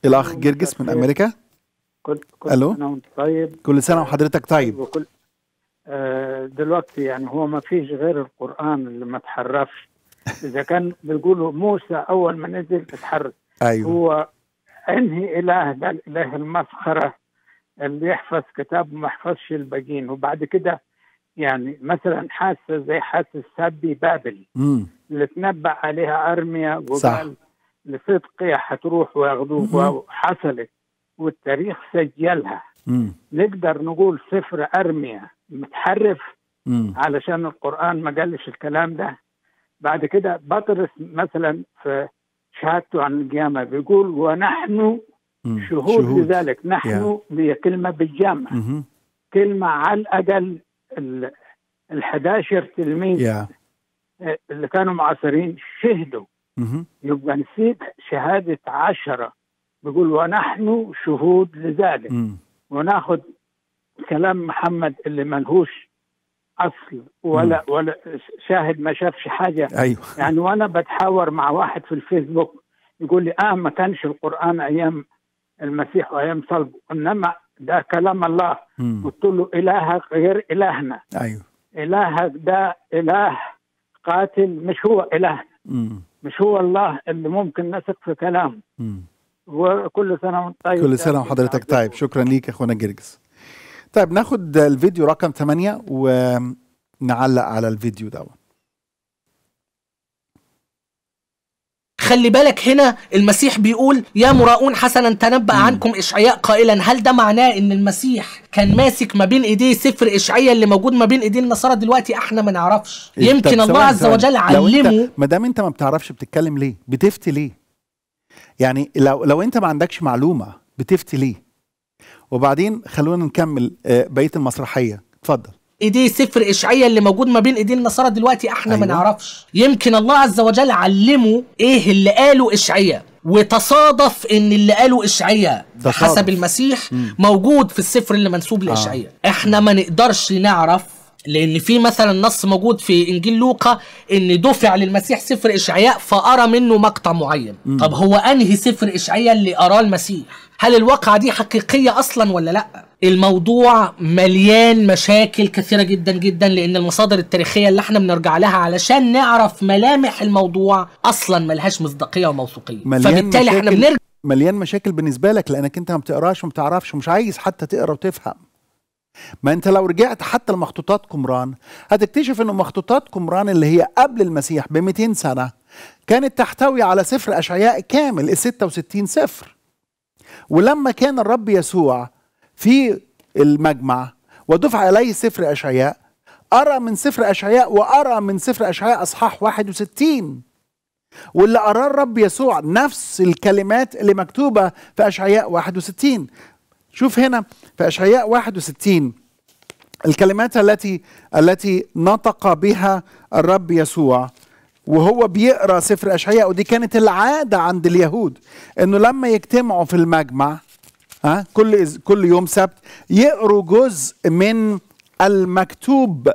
الاخ جرجس من امريكا كل كل الو سنه وانت طيب كل سنه وحضرتك طيب. طيب وكل آه دلوقتي يعني هو ما فيش غير القران اللي ما تحرفش اذا كان بيقولوا موسى اول ما نزل اتحرك ايوه هو انهي اله ده الاله المسخره اللي يحفظ كتاب وما يحفظش الباقيين وبعد كده يعني مثلا حاسه زي حاسه سبي بابل اللي تنبأ عليها ارميا وقال صح. لصدق حتروح وياخذوه وحصلت والتاريخ سجلها مم. نقدر نقول سفر أرمية متحرف مم. علشان القرآن ما قالش الكلام ده بعد كده بطرس مثلا في شهادته عن القيامة بيقول ونحن مم. شهود, لذلك نحن yeah. كلمة بالجامع مم. كلمة على الأقل ال 11 تلميذ yeah. اللي كانوا معاصرين شهدوا يبقى نسيب شهادة عشرة بيقول ونحن شهود لذلك وناخذ كلام محمد اللي ملهوش اصل ولا مم. ولا شاهد ما شافش حاجه أيوة. يعني وانا بتحاور مع واحد في الفيسبوك يقول لي اه ما كانش القران ايام المسيح وايام صلبه انما ده كلام الله مم. قلت له الهك غير الهنا ايوه الهك ده اله قاتل مش هو الهنا مم. مش هو الله اللي ممكن نثق في كلامه وكل سنه وانت طيب كل سنه وحضرتك طيب شكرا ليك اخونا جرجس طيب ناخد الفيديو رقم ثمانية ونعلق على الفيديو دوت خلي بالك هنا المسيح بيقول يا مراؤون حسنا تنبأ عنكم إشعياء قائلا هل ده معناه إن المسيح كان ماسك ما بين ايديه سفر إشعياء اللي موجود ما بين إيديه النصارى دلوقتي احنا ما نعرفش إيه، يمكن الله عز وجل علمه ما دام انت ما بتعرفش بتتكلم ليه بتفتي ليه يعني لو لو انت ما عندكش معلومه بتفتي ليه وبعدين خلونا نكمل آه، بقيه المسرحيه اتفضل ايديه سفر اشعيا اللي موجود ما بين ايدي النصارى دلوقتي احنا أيوة. ما نعرفش يمكن الله عز وجل علمه ايه اللي قاله اشعيا وتصادف ان اللي قاله اشعيا حسب المسيح م. موجود في السفر اللي منسوب لاشعيا آه. احنا ما نقدرش نعرف لان في مثلا نص موجود في انجيل لوقا ان دفع للمسيح سفر اشعياء فارى منه مقطع معين م. طب هو انهي سفر اشعياء اللي اراه المسيح هل الواقعه دي حقيقيه اصلا ولا لا الموضوع مليان مشاكل كثيره جدا جدا لان المصادر التاريخيه اللي احنا بنرجع لها علشان نعرف ملامح الموضوع اصلا ملهاش مصداقيه وموثوقيه فبالتالي مشاكل... احنا بنرجع مليان مشاكل بالنسبه لك لانك انت ما بتقراش وما بتعرفش ومش عايز حتى تقرا وتفهم ما انت لو رجعت حتى لمخطوطات قمران هتكتشف ان مخطوطات قمران اللي هي قبل المسيح ب 200 سنه كانت تحتوي على سفر اشعياء كامل ال 66 سفر ولما كان الرب يسوع في المجمع ودفع إليه سفر أشعياء أرى من سفر أشعياء وأرى من سفر أشعياء أصحاح 61 واللي قراه الرب يسوع نفس الكلمات اللي مكتوبة في أشعياء 61 شوف هنا في أشعياء 61 الكلمات التي التي نطق بها الرب يسوع وهو بيقرا سفر اشعياء ودي كانت العاده عند اليهود انه لما يجتمعوا في المجمع أه؟ كل كل يوم سبت يقروا جزء من المكتوب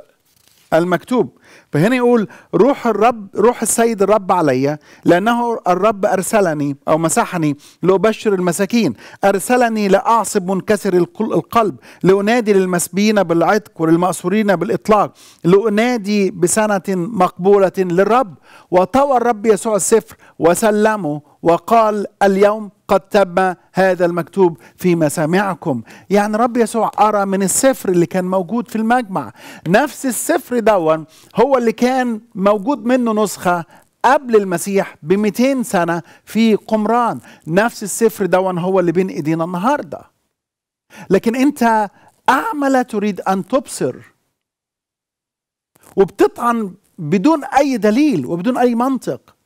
المكتوب فهنا يقول روح الرب روح السيد الرب عليا لانه الرب ارسلني او مسحني لابشر المساكين ارسلني لاعصب منكسر القلب لانادي للمسبيين بالعتق وللمأسورين بالاطلاق لانادي بسنه مقبوله للرب وطوى الرب يسوع السفر وسلمه وقال اليوم قد تم هذا المكتوب في مسامعكم يعني رب يسوع أرى من السفر اللي كان موجود في المجمع نفس السفر دون هو اللي كان موجود منه نسخة قبل المسيح ب 200 سنة في قمران نفس السفر دون هو اللي بين ايدينا النهاردة لكن انت أعمى لا تريد أن تبصر وبتطعن بدون أي دليل وبدون أي منطق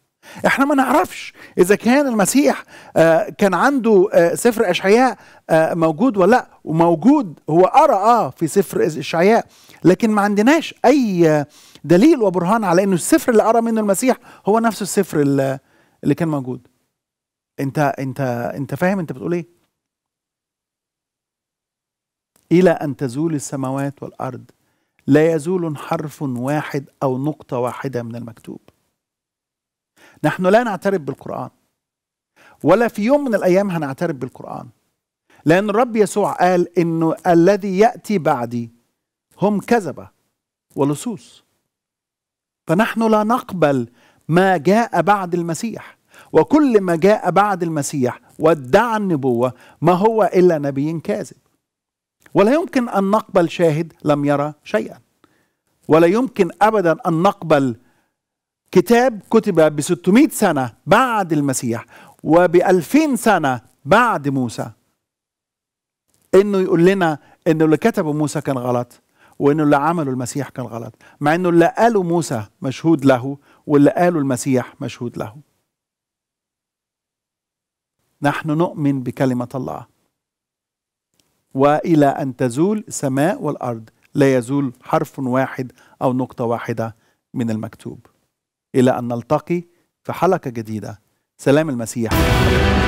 احنا ما نعرفش اذا كان المسيح آه، كان عنده آه، سفر اشعياء آه، موجود ولا لا وموجود هو قرا اه في سفر اشعياء لكن ما عندناش اي دليل وبرهان على انه السفر اللي قرا منه المسيح هو نفس السفر اللي كان موجود انت انت انت فاهم انت بتقول ايه الى ان تزول السماوات والارض لا يزول حرف واحد او نقطه واحده من المكتوب نحن لا نعترف بالقرآن ولا في يوم من الأيام هنعترف بالقرآن لأن الرب يسوع قال إنه الذي يأتي بعدي هم كذبة ولصوص فنحن لا نقبل ما جاء بعد المسيح وكل ما جاء بعد المسيح وادعى النبوة ما هو إلا نبي كاذب ولا يمكن أن نقبل شاهد لم يرى شيئا ولا يمكن أبدا أن نقبل كتاب كتب ب 600 سنة بعد المسيح وب 2000 سنة بعد موسى انه يقول لنا انه اللي كتبه موسى كان غلط وانه اللي عمله المسيح كان غلط مع انه اللي قاله موسى مشهود له واللي قاله المسيح مشهود له نحن نؤمن بكلمة الله وإلى أن تزول السماء والأرض لا يزول حرف واحد أو نقطة واحدة من المكتوب إلى أن نلتقي في حلقة جديدة سلام المسيح